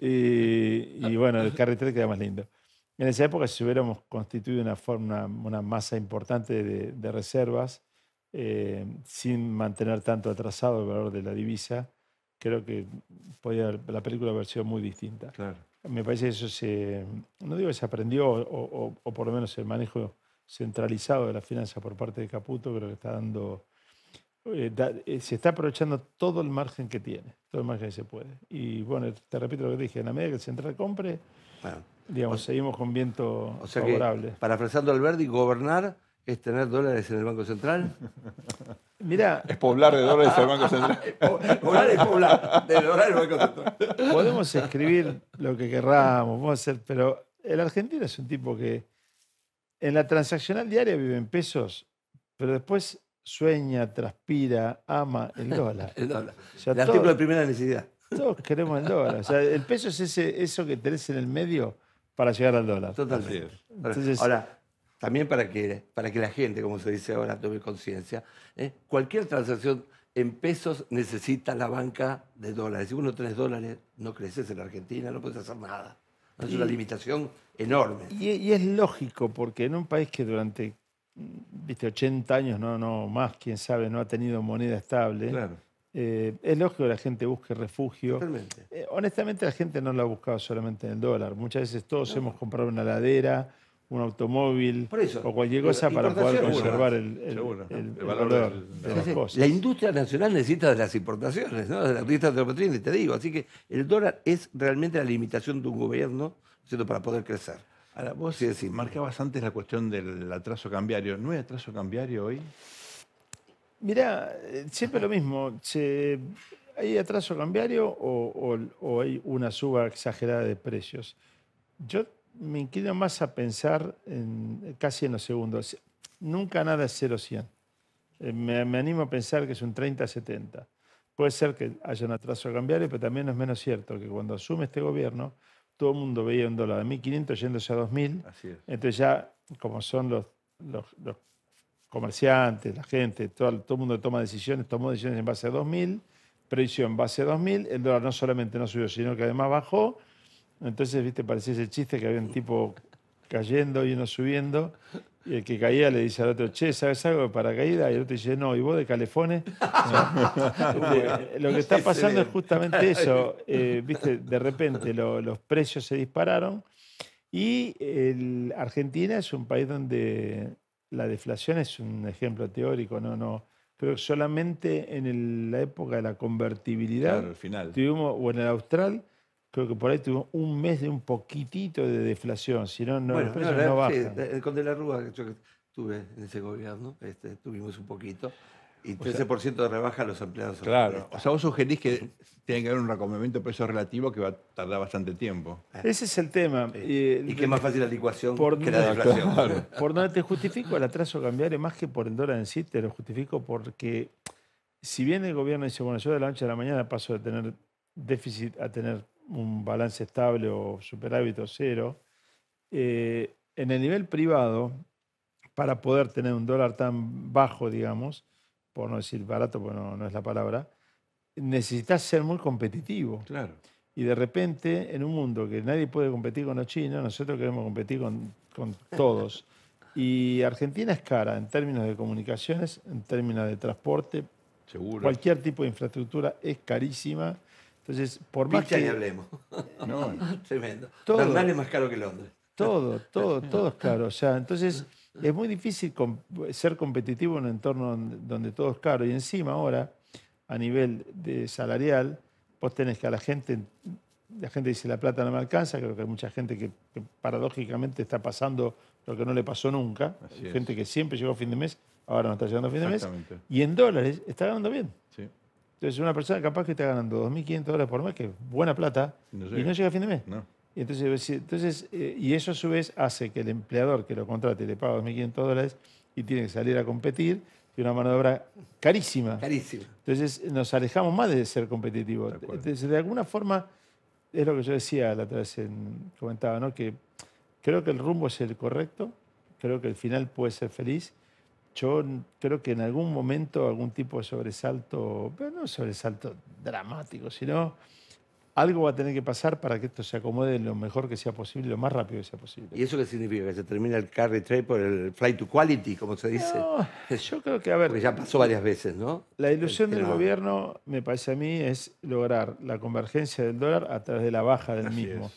Speaker 4: Y, bueno, el carry trade queda más lindo. En esa época, si hubiéramos constituido una, forma, una masa importante de, reservas, eh, sin mantener tanto atrasado el valor de la divisa, creo que podía, la película haber sido muy distinta. Claro. Me parece que eso se, no digo que se aprendió, o, o, por lo menos el manejo centralizado de la finanza por parte de Caputo, creo que está dando, eh, eh, se está aprovechando todo el margen que tiene, todo el margen que se puede. Y bueno, te repito lo que dije, en la medida que el central compre, digamos, seguimos con viento favorable. Para
Speaker 1: parafrasando al gobernar es tener dólares en el Banco Central. Mira, es poblar de dólares al Banco Central. poblar es poblar de dólares
Speaker 4: Banco Central. Podemos escribir lo que querramos, podemos pero el argentino es un tipo que en la transaccional diaria vive en pesos, pero después sueña, transpira, ama el dólar. el dólar. el artículo de primera necesidad. Todos queremos el dólar. O sea, el peso es ese, eso que tenés en el medio
Speaker 1: para llegar al dólar. Totalmente. Entonces, Ahora, también para que, para que la gente, como se dice ahora, tome conciencia, ¿eh? cualquier transacción en pesos necesita la banca de dólares. Si uno tenés dólares, no creces en la Argentina, no puedes hacer nada. Es una limitación
Speaker 4: enorme. Y, es lógico, porque en un país que durante viste, 80 años, no, no más, quién sabe, no ha tenido moneda estable, eh, es lógico que la gente busque refugio. Eh, honestamente, la gente no lo ha buscado solamente en el dólar. Muchas veces todos hemos comprado una ladera un automóvil o cualquier cosa para poder conservar el, valor, de, La industria nacional necesita de las importaciones, ¿no? de la
Speaker 1: industria de te digo. Así que el dólar es realmente la limitación de un gobierno para poder crecer. Ahora, vos sí, marcabas antes la cuestión del atraso cambiario. ¿No hay atraso cambiario
Speaker 4: hoy? Mirá, eh, siempre lo mismo. ¿Hay atraso cambiario o, o hay una suba exagerada de precios? Yo me inclino más a pensar en, casi en los segundos. Nunca nada es 0-100. Eh, me, animo a pensar que es un 30-70. Puede ser que haya un atraso cambiario, pero también es menos cierto que cuando asume este gobierno, todo el mundo veía un dólar de 1.500 yéndose a 2.000. Entonces ya, como son los, comerciantes, la gente, todo, el mundo toma decisiones, tomó decisiones en base a 2.000, precio en base a 2.000, el dólar no solamente no subió, sino que además bajó entonces, viste, parecía ese chiste que había un tipo cayendo y uno subiendo. Y el que caía le dice al otro, che, ¿sabes algo de paracaídas? Y el otro dice, no, ¿y vos de calefones? lo que está pasando es justamente eso. Eh, viste, de repente los precios se dispararon y Argentina es un país donde la deflación es un ejemplo teórico, no, no. Creo solamente en la época de la convertibilidad Al final. tuvimos, o en el austral, creo que por ahí tuvo un mes de un poquitito de deflación, si no, no, los precios no, bajan.
Speaker 1: Sí, con De la Rúa, yo tuve en ese gobierno, este, tuvimos un poquito. Y 13% de rebaja a los empleados. Claro. O
Speaker 4: sea, vos sugerís que
Speaker 3: tiene que haber un recomendamiento de precios relativo que va a tardar bastante tiempo. Ah. Ese es
Speaker 4: el tema. y que es más fácil la adecuación que la deflación. por donde te justifico el atraso cambiario, más que por el dólar en sí, te lo justifico porque si bien el gobierno dice, bueno, yo de la noche a la mañana paso de tener déficit a tener un balance estable o superávit o cero, eh, en el nivel privado, para poder tener un dólar tan bajo, digamos, por no decir barato, porque no, es la palabra, necesitas ser muy competitivo. Claro. Y de repente, en un mundo que nadie puede competir con los chinos, nosotros queremos competir con, todos. Y Argentina es cara en términos de comunicaciones, en términos de transporte. Cualquier tipo de infraestructura es carísima. Entonces, por más hablemos.
Speaker 1: No, Tremendo. Todo, más caro que
Speaker 4: Londres. Todo, todo, todo es caro. O sea, entonces es muy difícil ser competitivo en un entorno donde todo es caro. Y encima ahora, a nivel salarial, vos tenés que a la gente, la gente dice la plata no me alcanza, creo que hay mucha gente que, paradójicamente está pasando lo que no le pasó nunca. gente que siempre llegó a fin de mes, ahora no está llegando a fin de mes. Y en dólares está ganando bien. Entonces, una persona capaz que está ganando 2.500 dólares por mes, que es buena plata, y no llega a fin de mes. Y, entonces, entonces, eh, y eso a su vez hace que el empleador que lo contrate le pague 2.500 dólares y tiene que salir a competir, tiene una mano de obra carísima. Carísima. Entonces nos alejamos más de ser competitivos. De de alguna forma, es lo que yo decía la otra vez, comentaba, ¿no? que creo que el rumbo es el correcto, creo que el final puede ser feliz yo creo que en algún momento algún tipo de sobresalto, pero no sobresalto dramático, sino algo va a tener que pasar para que esto se acomode lo mejor que sea posible, lo más rápido que sea posible.
Speaker 1: ¿Y eso qué significa? ¿Que se termina el carry trade por el flight to quality, como se dice? yo creo que, a ver... Porque ya pasó varias veces, ¿no? La ilusión este, del gobierno,
Speaker 4: me parece a mí, es lograr la convergencia del dólar a través de la baja del mismo.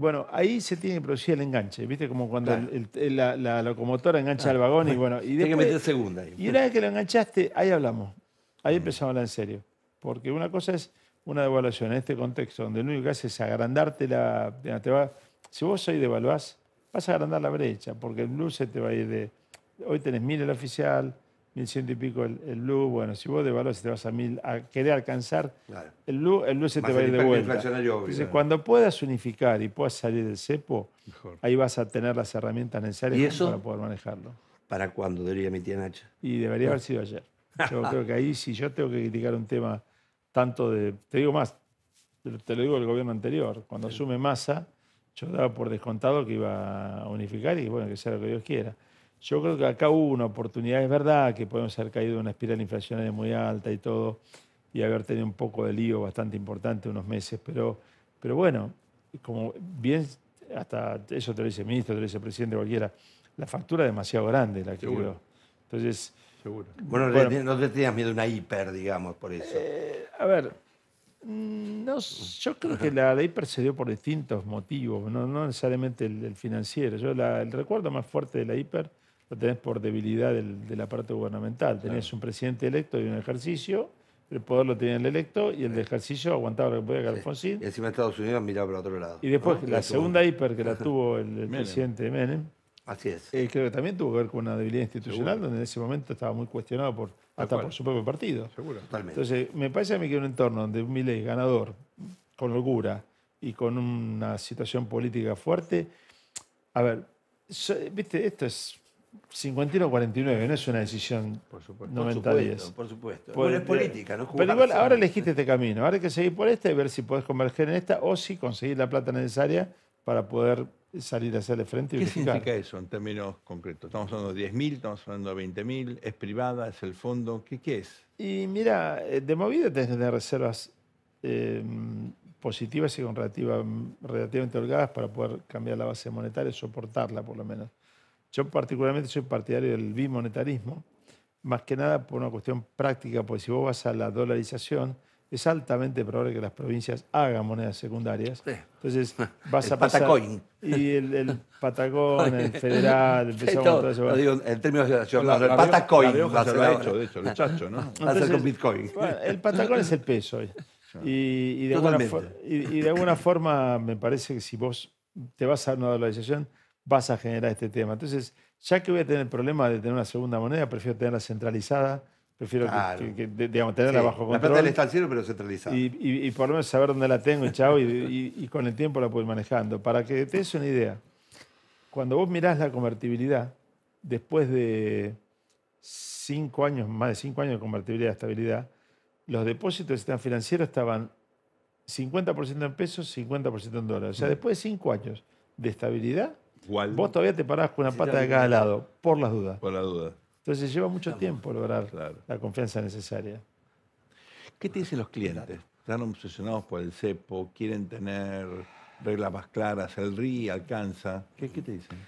Speaker 4: Bueno, ahí se tiene que producir el enganche, ¿viste? Como cuando la, locomotora engancha ah. al vagón y bueno. Y que meter segunda. Y una vez que lo enganchaste, ahí hablamos. Ahí empezamos a hablar en serio. Porque una cosa es una devaluación en este contexto, donde lo único que hace es agrandarte la. Te va, si vos hoy devaluás, vas a agrandar la brecha, porque el blues se te va a ir de. Hoy tenés mil el oficial, 1100 y pico el, el Bueno, si vos devaluas y te vas a mil a querer alcanzar el blue, el se te va a ir de vuelta. cuando puedas unificar y puedas salir del cepo, ahí vas a tener las herramientas necesarias para
Speaker 1: poder manejarlo. ¿Para cuándo debería mi en Nacha?
Speaker 4: Y debería haber sido ayer. Yo creo que ahí, si yo tengo que criticar un tema tanto de. Te digo más, te lo digo del gobierno anterior, cuando asume masa yo daba por descontado que iba a unificar y bueno, que sea lo que Dios quiera. Yo creo que acá hubo una oportunidad, es verdad que podemos haber caído en una espiral inflacionaria muy alta y todo, y haber tenido un poco de lío bastante importante unos meses, pero, pero bueno, como bien, hasta eso te lo dice el ministro, te lo dice el presidente, cualquiera, la factura es demasiado grande la que hubo. Entonces... Mm, bueno, no
Speaker 1: te tenías miedo de una hiper, digamos, por eso. Eh,
Speaker 4: a ver, mm, no, yo creo que la, hiper se dio por distintos motivos, no, no necesariamente el, el financiero. Yo la, el recuerdo más fuerte de la hiper lo tenés por debilidad de la parte gubernamental. Tenés un presidente electo y un ejercicio, el poder lo tenía el electo y el ejercicio aguantaba lo que podía que Alfonsín.
Speaker 1: Y encima Estados Unidos miraba para otro lado. Y después ah, la, segunda
Speaker 4: hiper que la tuvo el, presidente Menem. Así es. Eh, creo que también tuvo que ver con una debilidad institucional, donde en ese momento estaba muy cuestionado por, hasta por su propio partido. Seguro. Totalmente. Entonces, me parece a mí que un entorno donde un milés ganador, con locura y con una situación política fuerte. A ver, viste, esto es 51 49, no es una decisión por supuesto. por supuesto, Por es política, no Pero igual, ahora elegiste este camino. Ahora hay que seguir por este y ver si puedes converger en esta o si conseguir la plata necesaria para poder salir a hacerle frente. Y ¿Qué significa
Speaker 3: eso en términos concretos? Estamos hablando de 10.000, estamos hablando de 20.000, es privada, es el fondo, ¿qué, qué es?
Speaker 4: Y mira, eh, de movida tenés reservas eh, positivas y con relativa, relativamente holgadas para poder cambiar la base monetaria, y soportarla por lo menos. Yo particularmente soy partidario del bimonetarismo, más que nada por una cuestión práctica, porque si vos vas a la dolarización, es altamente probable que las provincias hagan monedas secundarias. Entonces vas a pasar... Patacoin. Y el, el el Federal, el peso, todo, eso. Lo digo en términos de el Patacoin. lo ha hecho, de hecho, el ¿no? Bitcoin. el Patacón es el peso Y, de alguna, y, de alguna forma me parece que si vos te vas a una dolarización, vas a generar este tema. Entonces, ya que voy a tener el problema de tener una segunda moneda, prefiero tenerla centralizada, prefiero digamos, tenerla bajo control. La plata del pero centralizada. Y, por lo menos saber dónde la tengo, chao, y, y, con el tiempo la puedo ir manejando. Para que te des una idea, cuando vos mirás la convertibilidad, después de cinco años, más de cinco años de convertibilidad, estabilidad, los depósitos del sistema financiero estaban 50% en pesos, 50% en dólares. O sea, mm. después de cinco años de estabilidad, Vos todavía te parás con una pata de cada lado, por las dudas. Por la duda. Entonces lleva mucho tiempo lograr la confianza necesaria.
Speaker 3: ¿Qué te dicen los clientes? Están obsesionados por el cepo, quieren tener reglas más claras, el RI alcanza. ¿Qué, qué te dicen?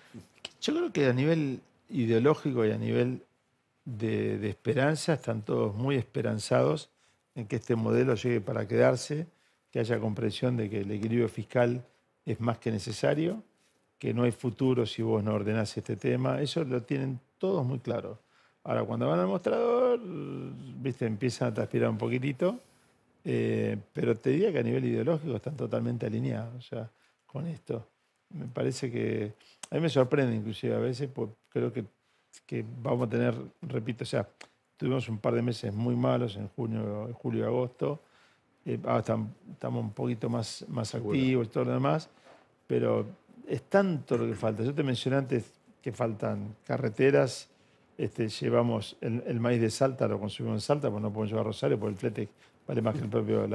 Speaker 4: Yo creo que a nivel ideológico y a nivel de, de esperanza están todos muy esperanzados en que este modelo llegue para quedarse, que haya comprensión de que el equilibrio fiscal es más que necesario que no hay futuro si vos no ordenás este tema. Eso lo tienen todos muy claro. Ahora, cuando van al mostrador, viste, empiezan a transpirar un poquitito, eh, pero te diría que a nivel ideológico están totalmente alineados sea, con esto. Me parece que, a mí me sorprende inclusive a veces, porque creo que, vamos a tener, repito, o sea, tuvimos un par de meses muy malos en junio, julio y agosto, eh, ahora estamos un poquito más, más activos y todo lo demás, pero es tanto lo que falta. Yo te mencioné antes que faltan carreteras. Este, llevamos el, maíz de Salta, lo consumimos en Salta, pues no podemos llevar Rosario, porque el flete vale más que la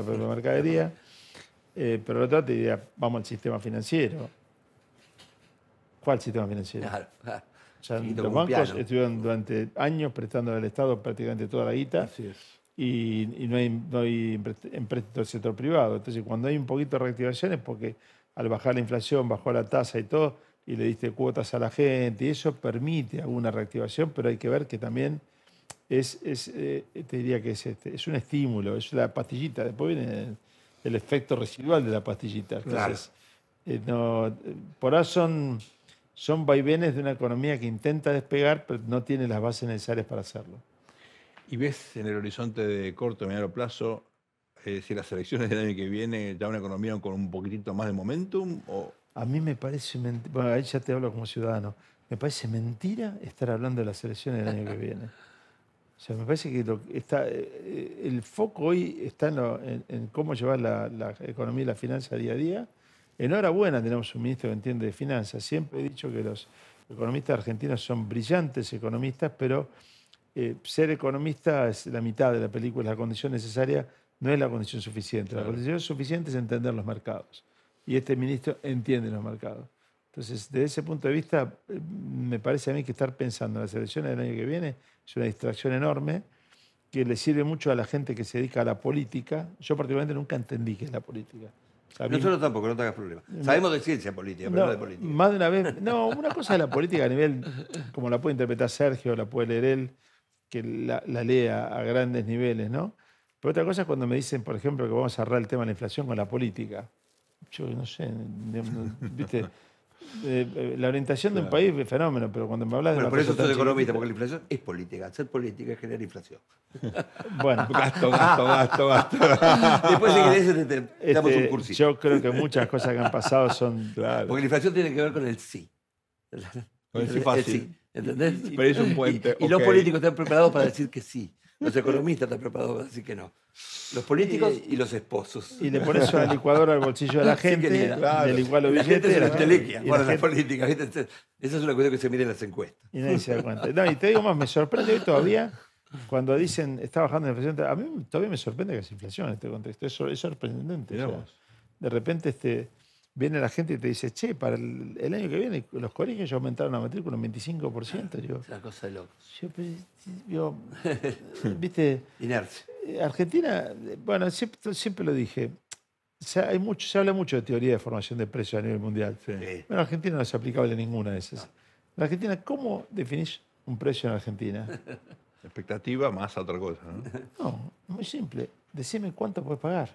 Speaker 4: propia mercadería. Eh, pero la otra te diría, vamos al sistema financiero. ¿Cuál sistema financiero? Claro, claro. los bancos estuvieron durante años prestando al Estado prácticamente toda la guita. Así es y, no hay, no hay empréstito del sector privado. Entonces, cuando hay un poquito de reactivación es porque al bajar la inflación, bajó la tasa y todo, y le diste cuotas a la gente, y eso permite alguna reactivación, pero hay que ver que también es, es eh, te diría que es, este, es un estímulo, es la pastillita, después viene el, efecto residual de la pastillita. Eh, por ahí son, son vaivenes de una economía que intenta despegar, pero no tiene las bases necesarias para hacerlo.
Speaker 3: ¿Y ves en el horizonte de corto y medio plazo, eh, si las elecciones del año que viene, ya una economía con un poquitito más de momentum? O...
Speaker 4: A mí me parece, bueno, ahí ya te hablo como ciudadano, me parece mentira estar hablando de las elecciones del año que viene. O sea, me parece que, está, eh, eh, el foco hoy está en, cómo llevar la, la, economía y la finanza día a día. Enhorabuena tenemos un ministro que entiende de finanzas. Siempre he dicho que los economistas argentinos son brillantes economistas, pero eh, ser economista es la mitad de la película, la condición necesaria no es la condición suficiente. La condición suficiente es entender los mercados. Y este ministro entiende los mercados. Entonces, desde ese punto de vista, eh, me parece a mí que estar pensando en las elecciones del año que viene es una distracción enorme que le sirve mucho a la gente que se dedica a la política. Yo particularmente nunca entendí qué es la política. Nosotros tampoco, no te hagas problema. Sabemos de ciencia política, pero no, de política. Más de una vez. No, una cosa de la política a nivel, como la puede interpretar Sergio, la puede leer él, que la, la, lea a grandes niveles, ¿no? Pero otra cosa es cuando me dicen, por ejemplo, que vamos a cerrar el tema de la inflación con la política. Yo no sé, ¿viste? Eh, eh, la orientación de un país es fenómeno, pero cuando me hablas bueno, de. Por eso soy economista, porque la inflación es política. Hacer
Speaker 1: política es generar inflación. Bueno. gasto, gasto, gasto, gasto. Después, de que este, te, damos un este, cursito. Yo creo que muchas cosas que han
Speaker 4: pasado son. Claro. Porque la inflación
Speaker 1: tiene que ver con el sí. Con el sí fácil. ¿Entendés? Pero es un puente. Y, los políticos están preparados para decir que sí. Los economistas están preparados para decir que no. Los políticos y, los esposos. Y le pones una
Speaker 4: licuadora al bolsillo de la gente, sí, claro. le igual los la billetes. Gente se los telequia,
Speaker 1: Esa es una cuestión que se mide en las encuestas. Y nadie se da cuenta.
Speaker 4: No, y te digo más, me sorprende hoy todavía cuando dicen está bajando la inflación. A mí todavía me sorprende que es inflación en este contexto. Es, sorprendente. de repente, este viene la gente y te dice, che, para el, año que viene los colegios ya aumentaron la matrícula un 25%. yo, ah, es
Speaker 1: una cosa de loco.
Speaker 4: Yo, viste... Inercia. Eh, Argentina, bueno, siempre, siempre lo dije, se, hay mucho, se habla mucho de teoría de formación de precios a nivel mundial. Sí. Bueno, Argentina no es aplicable a ninguna de esas. En Argentina, ¿cómo definís un precio en Argentina?
Speaker 3: Expectativa más otra cosa, ¿no?
Speaker 4: No, muy simple. Decime cuánto puedes pagar.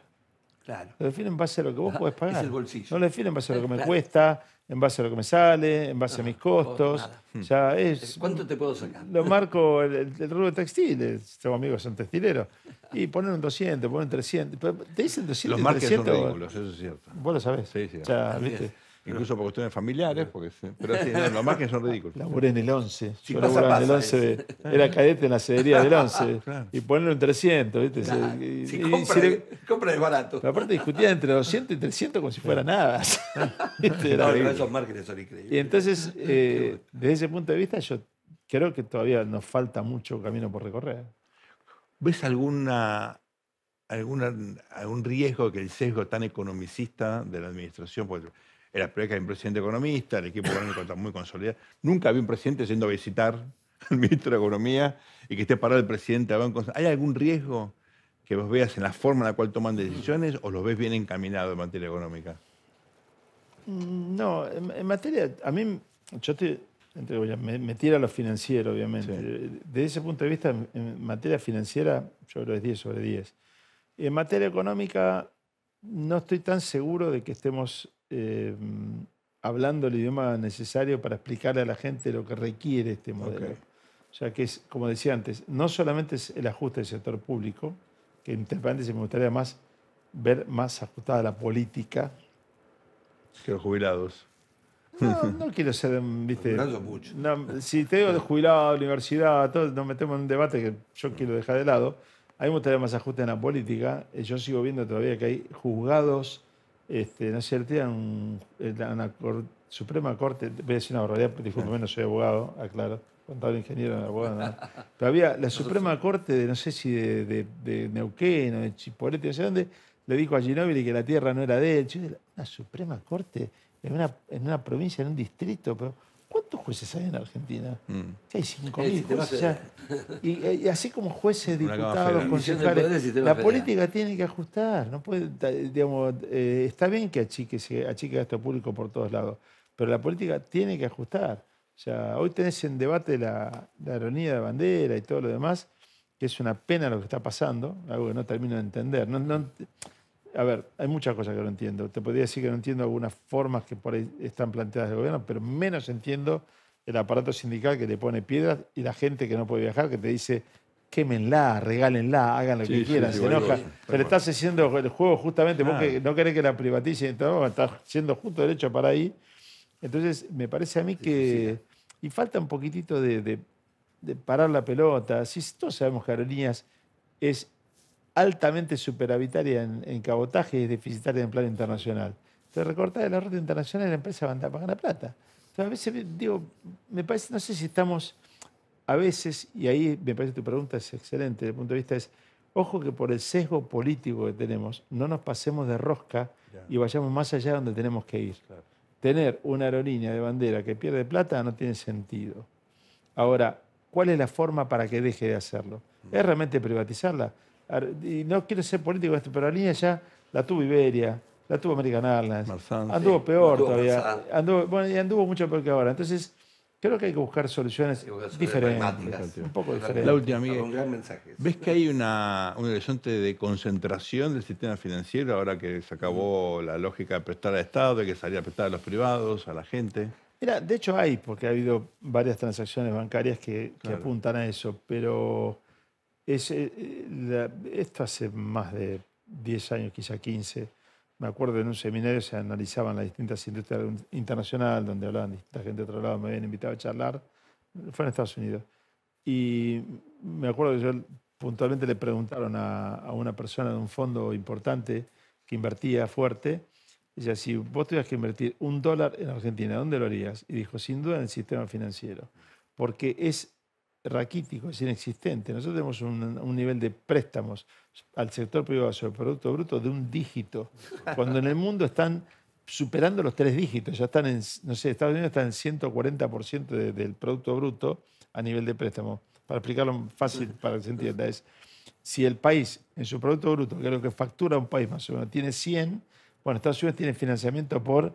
Speaker 4: Claro. Lo defino en base a lo que vos ah, podés pagar. Es el bolsillo. No lo defino en base a lo que me cuesta, en base a lo que me sale, en base a mis costos. Hmm. Eh,
Speaker 1: ¿Cuánto te puedo sacar?
Speaker 4: Lo marco el, rubro de textiles textil. Eh, tengo amigos que son textileros. Y ponen un 200, ponen un 300. Te dicen 200. Los marques 300, son ridículos, eso es
Speaker 3: cierto. Vos lo sabés. Sí, sí. Ya, ¿viste? incluso por cuestiones familiares, porque,
Speaker 1: pero sí, no, los márgenes son ridículos.
Speaker 3: La en el 11. Sí, yo en el 11, era
Speaker 4: cadete en la cedería del 11. Ah, y ponerlo en 300, ¿viste? Claro. Y, si compra, barato. Pero aparte discutía entre 200 y 300 como si fuera nada. no, pero esos márgenes son increíbles. Y entonces, eh, desde ese punto de vista, yo creo que todavía nos falta mucho camino por recorrer. ¿Ves alguna algún riesgo
Speaker 3: que el sesgo tan economicista de la administración, porque era la que había un presidente economista, el equipo económico está muy consolidado. Nunca había un presidente yendo a visitar al ministro de Economía y que esté parado el presidente de Banco. ¿Hay algún riesgo que vos veas en la forma en la cual toman decisiones o los ves bien
Speaker 4: encaminados en
Speaker 3: materia económica?
Speaker 4: Mm, no, en, materia, a mí, yo te, me, me tira lo financiero, obviamente. Desde ese punto de vista, en materia financiera, yo creo es 10 sobre 10. En materia económica, no estoy tan seguro de que estemos Em, hablando el idioma necesario para explicarle a la gente lo que requiere este modelo. O sea que es, como decía antes, no solamente es el ajuste del sector público, que entre se me gustaría más ver más ajustada la política. Que los jubilados. No, no quiero ser, em, viste. si te digo jubilado, universidad, todo, nos metemos en un debate que yo quiero dejar de lado. A mí me gustaría más ajuste en la política. Eh, yo sigo viendo todavía que hay juzgados este, ¿no es cierto? una Suprema Corte, voy a decir una barbaridad, disculpe, no soy abogado, aclaro, contador, ingeniero, no abogado, nada. Pero había la Suprema Corte de, no sé si de, de, de Neuquén o de Chipolete, no sé dónde, le dijo a Ginóbili que la tierra no era de él. Yo, la Suprema Corte en una, en una provincia, en un distrito, pero ¿Cuántos jueces hay en Argentina? Mm. Hay 5.000 jueces. Eh, y, así como jueces, diputados, concejales, la política tiene que ajustar. No puede, digamos, eh, está bien que achique, a achique gasto público por todos lados, pero la política tiene que ajustar. hoy tenés en debate la, ironía de bandera y todo lo demás, que es una pena lo que está pasando, algo que no termino de entender a ver, hay muchas cosas que no entiendo. Te podría decir que no entiendo algunas formas que por ahí están planteadas del gobierno, pero menos entiendo el aparato sindical que te pone piedras y la gente que no puede viajar que te dice quémenla, regálenla, hagan lo que quieran, se enoja. Pero estás haciendo el juego justamente, vos ah. no querés que la privaticen, entonces estás siendo justo derecho para ahí. Entonces, me parece a mí que... Y falta un poquitito de, parar la pelota. Si todos sabemos que aerolíneas es altamente superavitaria en, cabotaje y es deficitaria en plan internacional. Te recortás de la ruta internacional la empresa va a la plata. Entonces, a veces digo, me parece, no sé si estamos, a veces, y ahí me parece tu pregunta es excelente, desde el punto de vista es, ojo que por el sesgo político que tenemos, no nos pasemos de rosca y vayamos más allá donde tenemos que ir. Tener una aerolínea de bandera que pierde plata no tiene sentido. Ahora, ¿cuál es la forma para que deje de hacerlo? Mm. ¿Es realmente privatizarla? y no quiero ser político esto, pero línea ya la tuvo Iberia, la tuvo American Airlines, anduvo peor todavía, y anduvo mucho peor que ahora. Entonces, creo que hay que buscar soluciones diferentes, un poco diferentes. La última,
Speaker 3: ¿Ves que hay una, un horizonte de concentración del sistema financiero ahora que se acabó mm. la lógica de prestar al Estado, de que salía a prestar a los privados, a la gente?
Speaker 4: Mira, de hecho hay, porque ha habido varias transacciones bancarias que, apuntan a eso, pero eh, eh, esto hace más de 10 años, quizá 15. Me acuerdo en un seminario se analizaban las distintas industrias internacionales, donde hablaban distintas gente de otro lado, me habían invitado a charlar. Fue en Estados Unidos. Y me acuerdo que puntualmente le preguntaron a, una persona de un fondo importante que invertía fuerte. y si vos tenías que invertir un dólar en Argentina, ¿dónde lo harías? Y dijo, sin duda en el sistema financiero, porque es raquítico, es inexistente. Nosotros tenemos un, nivel de préstamos al sector privado sobre el Producto Bruto de un dígito, cuando en el mundo están superando los tres dígitos, ya están en, no sé, Estados Unidos está en 140% del Producto Bruto a nivel de préstamo. Para explicarlo fácil, para que se entienda, es si el país, en su Producto Bruto, que es lo que factura un país más o menos, tiene 100, bueno, Estados Unidos tiene financiamiento por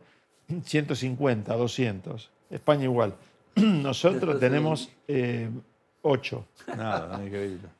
Speaker 4: 150, 200, España igual. Nosotros tenemos... Eh, eh, 8.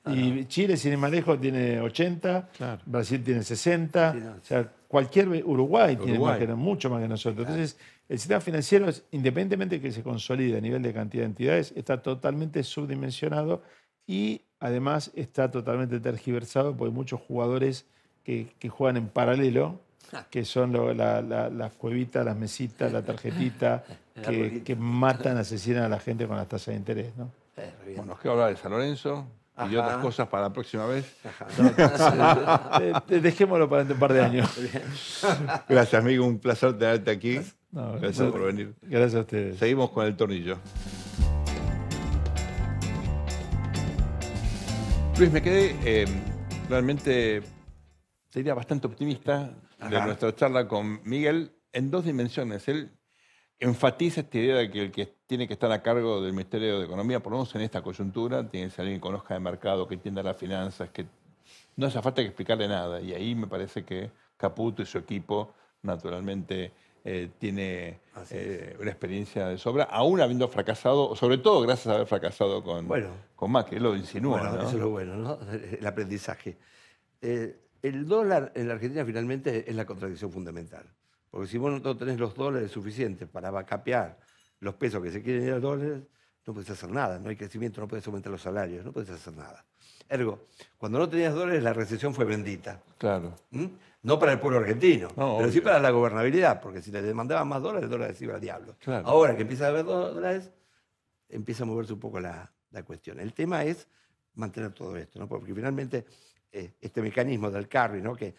Speaker 4: Y Chile, sin ir más lejos, tiene 80, Brasil tiene 60, o sea, cualquier Uruguay, tiene mucho más que nosotros. Entonces, el sistema financiero, independientemente de que se consolide a nivel de cantidad de entidades, está totalmente subdimensionado y además está totalmente tergiversado porque hay muchos jugadores que, juegan en paralelo, ah. que son las cuevitas, las mesitas, la tarjetita, que, que, matan, asesinan a la gente con las tasas de interés. ¿no? Eh, bueno,
Speaker 3: nos queda hablar de San Lorenzo y otras cosas para la próxima vez. Dejémoslo para un par de ah, años. Gracias, amigo. Un placer tenerte aquí. gracias por venir. Gracias a ustedes. Seguimos con el tornillo. Luis, me quedé em, realmente, sería bastante optimista de nuestra charla con Miguel en dos dimensiones. Él enfatiza esta idea de que el que tiene que estar a cargo del Ministerio de Economía, por lo menos en esta coyuntura, tiene que ser alguien que conozca de mercado, que entienda las finanzas, que no hace falta que explicarle nada. Y ahí me parece que Caputo y su equipo, naturalmente, tienen eh, tiene eh, una experiencia de
Speaker 1: sobra, aún habiendo fracasado, sobre todo gracias a haber fracasado con, bueno, con Macri, lo insinúa. Eso es lo bueno, ¿no? el aprendizaje. Eh, el dólar en la Argentina finalmente es la contradicción fundamental. Porque si vos no tenés los dólares suficientes para vacapear los pesos que se quieren ir a dólares, no puedes hacer nada, no hay crecimiento, no puedes aumentar los salarios, no puedes hacer nada. Ergo, cuando no tenías dólares, la recesión fue bendita. Claro. ¿Mm? No para el pueblo argentino, pero sí para la gobernabilidad, porque si le demandaban más dólares, dólares dólar iba al diablo. Ahora que empieza a haber dólares, empieza a moverse un poco la, cuestión. El tema es mantener todo esto, ¿no? porque finalmente eh, este mecanismo del carry, ¿no? que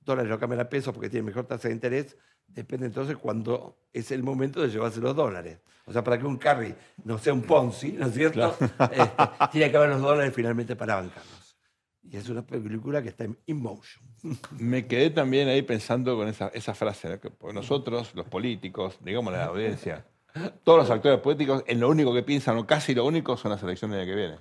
Speaker 1: dólares lo cambian a pesos porque tiene mejor tasa de interés, Depende entonces cuando es el momento de llevarse los dólares. O sea, para que un carry no sea un Ponzi, ¿no es cierto? Este, tiene que haber los dólares finalmente para bancarlos. Y es una película que está en motion. Me quedé también ahí
Speaker 3: pensando con esa, frase, que nosotros, los políticos, digamos la audiencia, todos los actores políticos, en lo único que piensan, o casi lo único, son las elecciones de que viene.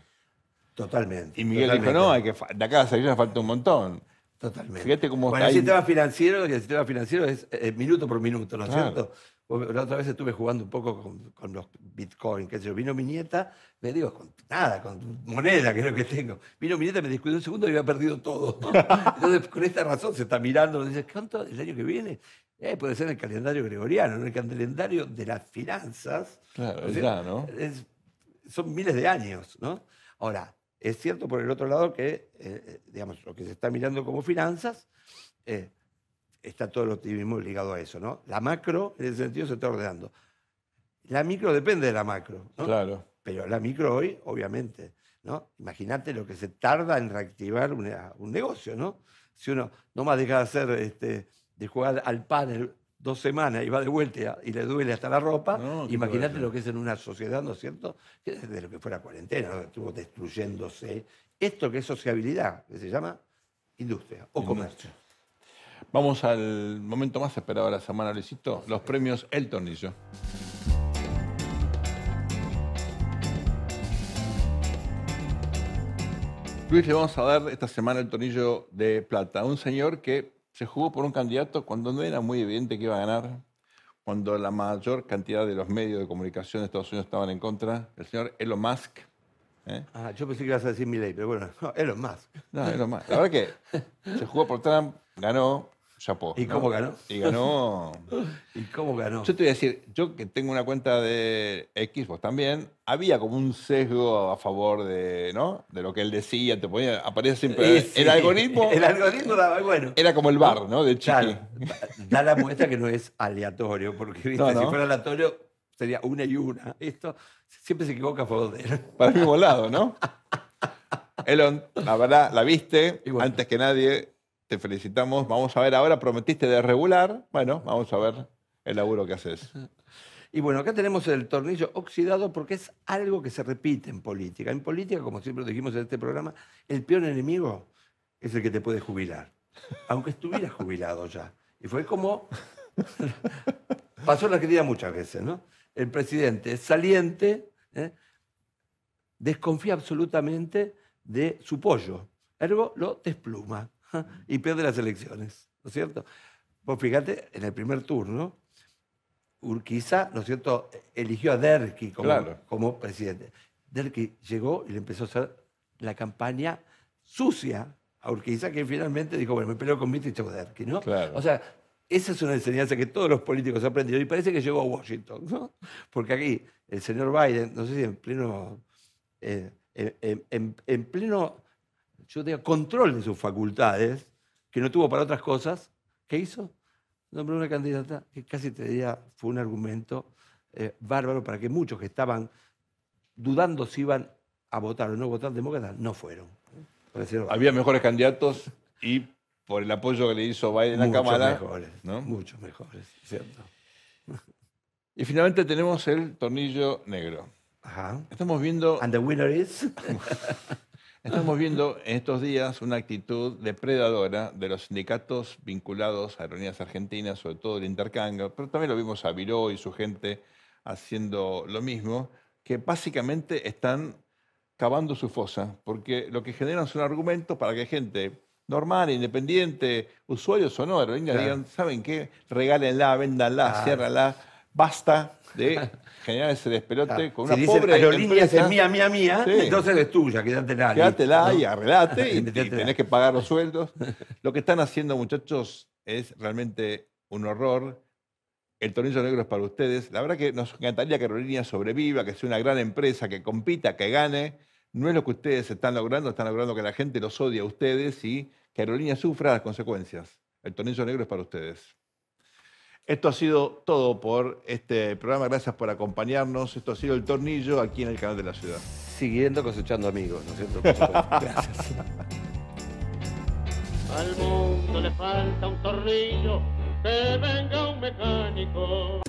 Speaker 1: Totalmente.
Speaker 3: Y Miguel dijo, no, de acá a falta un montón.
Speaker 1: Totalmente. Fíjate cómo bueno, el sistema financiero, el sistema financiero es eh, minuto por minuto, ¿no es cierto? La otra vez estuve jugando un poco con, los bitcoins, qué sé yo. Vino mi nieta, me digo, con nada, con moneda, que es lo que tengo. Vino mi nieta, me discutió un segundo y había perdido todo. Entonces, con esta razón se está mirando, dice, ¿cuánto el año que viene? Eh, puede ser el calendario gregoriano, ¿no? el calendario de las finanzas. Claro, ya, ¿no? Es, son miles de años, ¿no? Ahora, es cierto, por el otro lado, que eh, eh, digamos, lo que se está mirando como finanzas, eh, está todo el optimismo ligado a eso. ¿no? La macro, en ese sentido, se está ordenando. La micro depende de la macro. Claro. Pero la micro hoy, obviamente. ¿no? Imagínate lo que se tarda en reactivar un negocio, ¿no? Si uno no más deja de hacer, este, de jugar al panel dos semanas y va de vuelta y le duele hasta la ropa, imagínate lo que es en una sociedad, ¿no es cierto? Que desde lo que fuera cuarentena, estuvo destruyéndose. Esto que es sociabilidad, que se llama industria o comercio. Vamos
Speaker 3: al momento más esperado de la semana, Luisito, los premios El Tornillo. Luis, le vamos a dar esta semana el tornillo de plata un señor que se jugó por un candidato cuando no era muy evidente que iba a ganar, cuando la mayor cantidad de los medios de comunicación de Estados Unidos estaban en contra, el señor Elon Musk. ¿eh? Ah, yo pensé que ibas a decir Milley, pero
Speaker 1: bueno, Elon Musk. No, Elon Musk.
Speaker 3: La verdad que se jugó por Trump, ganó,
Speaker 1: ¿Y cómo ganó? Y ganó. ¿Y cómo ganó? Yo
Speaker 3: te voy a decir, yo que tengo una cuenta de X, también, había como un sesgo a favor de, ¿no? de lo que él decía, te ponía, aparece siempre. Eh, ¿eh? El algoritmo. El algoritmo
Speaker 1: daba, bueno. Era como el bar, ¿no? De Chiqui. Da, la muestra que no es aleatorio, porque si fuera aleatorio sería una y una. Esto siempre se equivoca a favor de él. Para el mismo lado, ¿no?
Speaker 3: Elon, la verdad, la viste antes que nadie te felicitamos. Vamos a ver ahora, prometiste
Speaker 1: de regular. Bueno, vamos a ver el laburo que haces. Y bueno, acá tenemos el tornillo oxidado porque es algo que se repite en política. En política, como siempre dijimos en este programa, el peor enemigo es el que te puede jubilar, aunque estuvieras jubilado ya. Y fue como pasó la querida muchas veces, ¿no? El presidente saliente ¿eh? desconfía absolutamente de su pollo, ergo lo despluma. y pierde las elecciones, ¿no es cierto? Pues fíjate, en el primer turno, Urquiza, ¿no es cierto?, eligió a Derqui como, presidente. Derqui llegó y le empezó a hacer la campaña sucia a Urquiza, que finalmente dijo, bueno, me peleo con Mitre y Derqui, ¿no? O sea, esa es una enseñanza que todos los políticos han aprendido y parece que llegó a Washington, ¿no? Porque aquí el señor Biden, no sé si en pleno, eh, en, pleno yo tenía control de sus facultades, que no tuvo para otras cosas, ¿qué hizo? Nombró una candidata que casi te diría fue un argumento eh, bárbaro para que muchos que estaban dudando si iban a votar o no votar demócratas no fueron.
Speaker 3: Había mejores candidatos y por el apoyo que le hizo Biden a la Cámara. Mejores, ¿no? Muchos mejores, cierto. Y finalmente tenemos el tornillo negro. Ajá.
Speaker 1: Estamos viendo. And the winner is.
Speaker 3: Estamos viendo en estos días una actitud depredadora de los sindicatos vinculados a Aerolíneas Argentinas, sobre todo el intercambio, pero también lo vimos a Viró y su gente haciendo lo mismo, que básicamente están cavando su fosa, porque lo que generan son argumentos para que gente normal, independiente, usuarios o no, aerolíneas claro. digan, ¿saben qué? Regálenla, véndanla, ciérrala basta de generar ese despelote ah, con una si pobre aerolínea es mía,
Speaker 1: mía, mía, entonces
Speaker 3: es tuya, quédatela. la. y, ¿no? y arreglate y, y, tenés que pagar los sueldos. Lo que están haciendo, muchachos, es realmente un horror. El tornillo negro es para ustedes. La verdad que nos encantaría que Aerolínea sobreviva, que sea una gran empresa, que compita, que gane. No es lo que ustedes están logrando, están logrando que la gente los odie a ustedes y que Aerolínea sufra las consecuencias. El tornillo negro es para ustedes. Esto ha sido todo por este programa. Gracias por acompañarnos. Esto ha sido El Tornillo aquí en el canal de la ciudad. Siguiendo cosechando amigos, ¿no es cierto?
Speaker 2: Gracias. Al mundo le falta un tornillo, que venga un mecánico.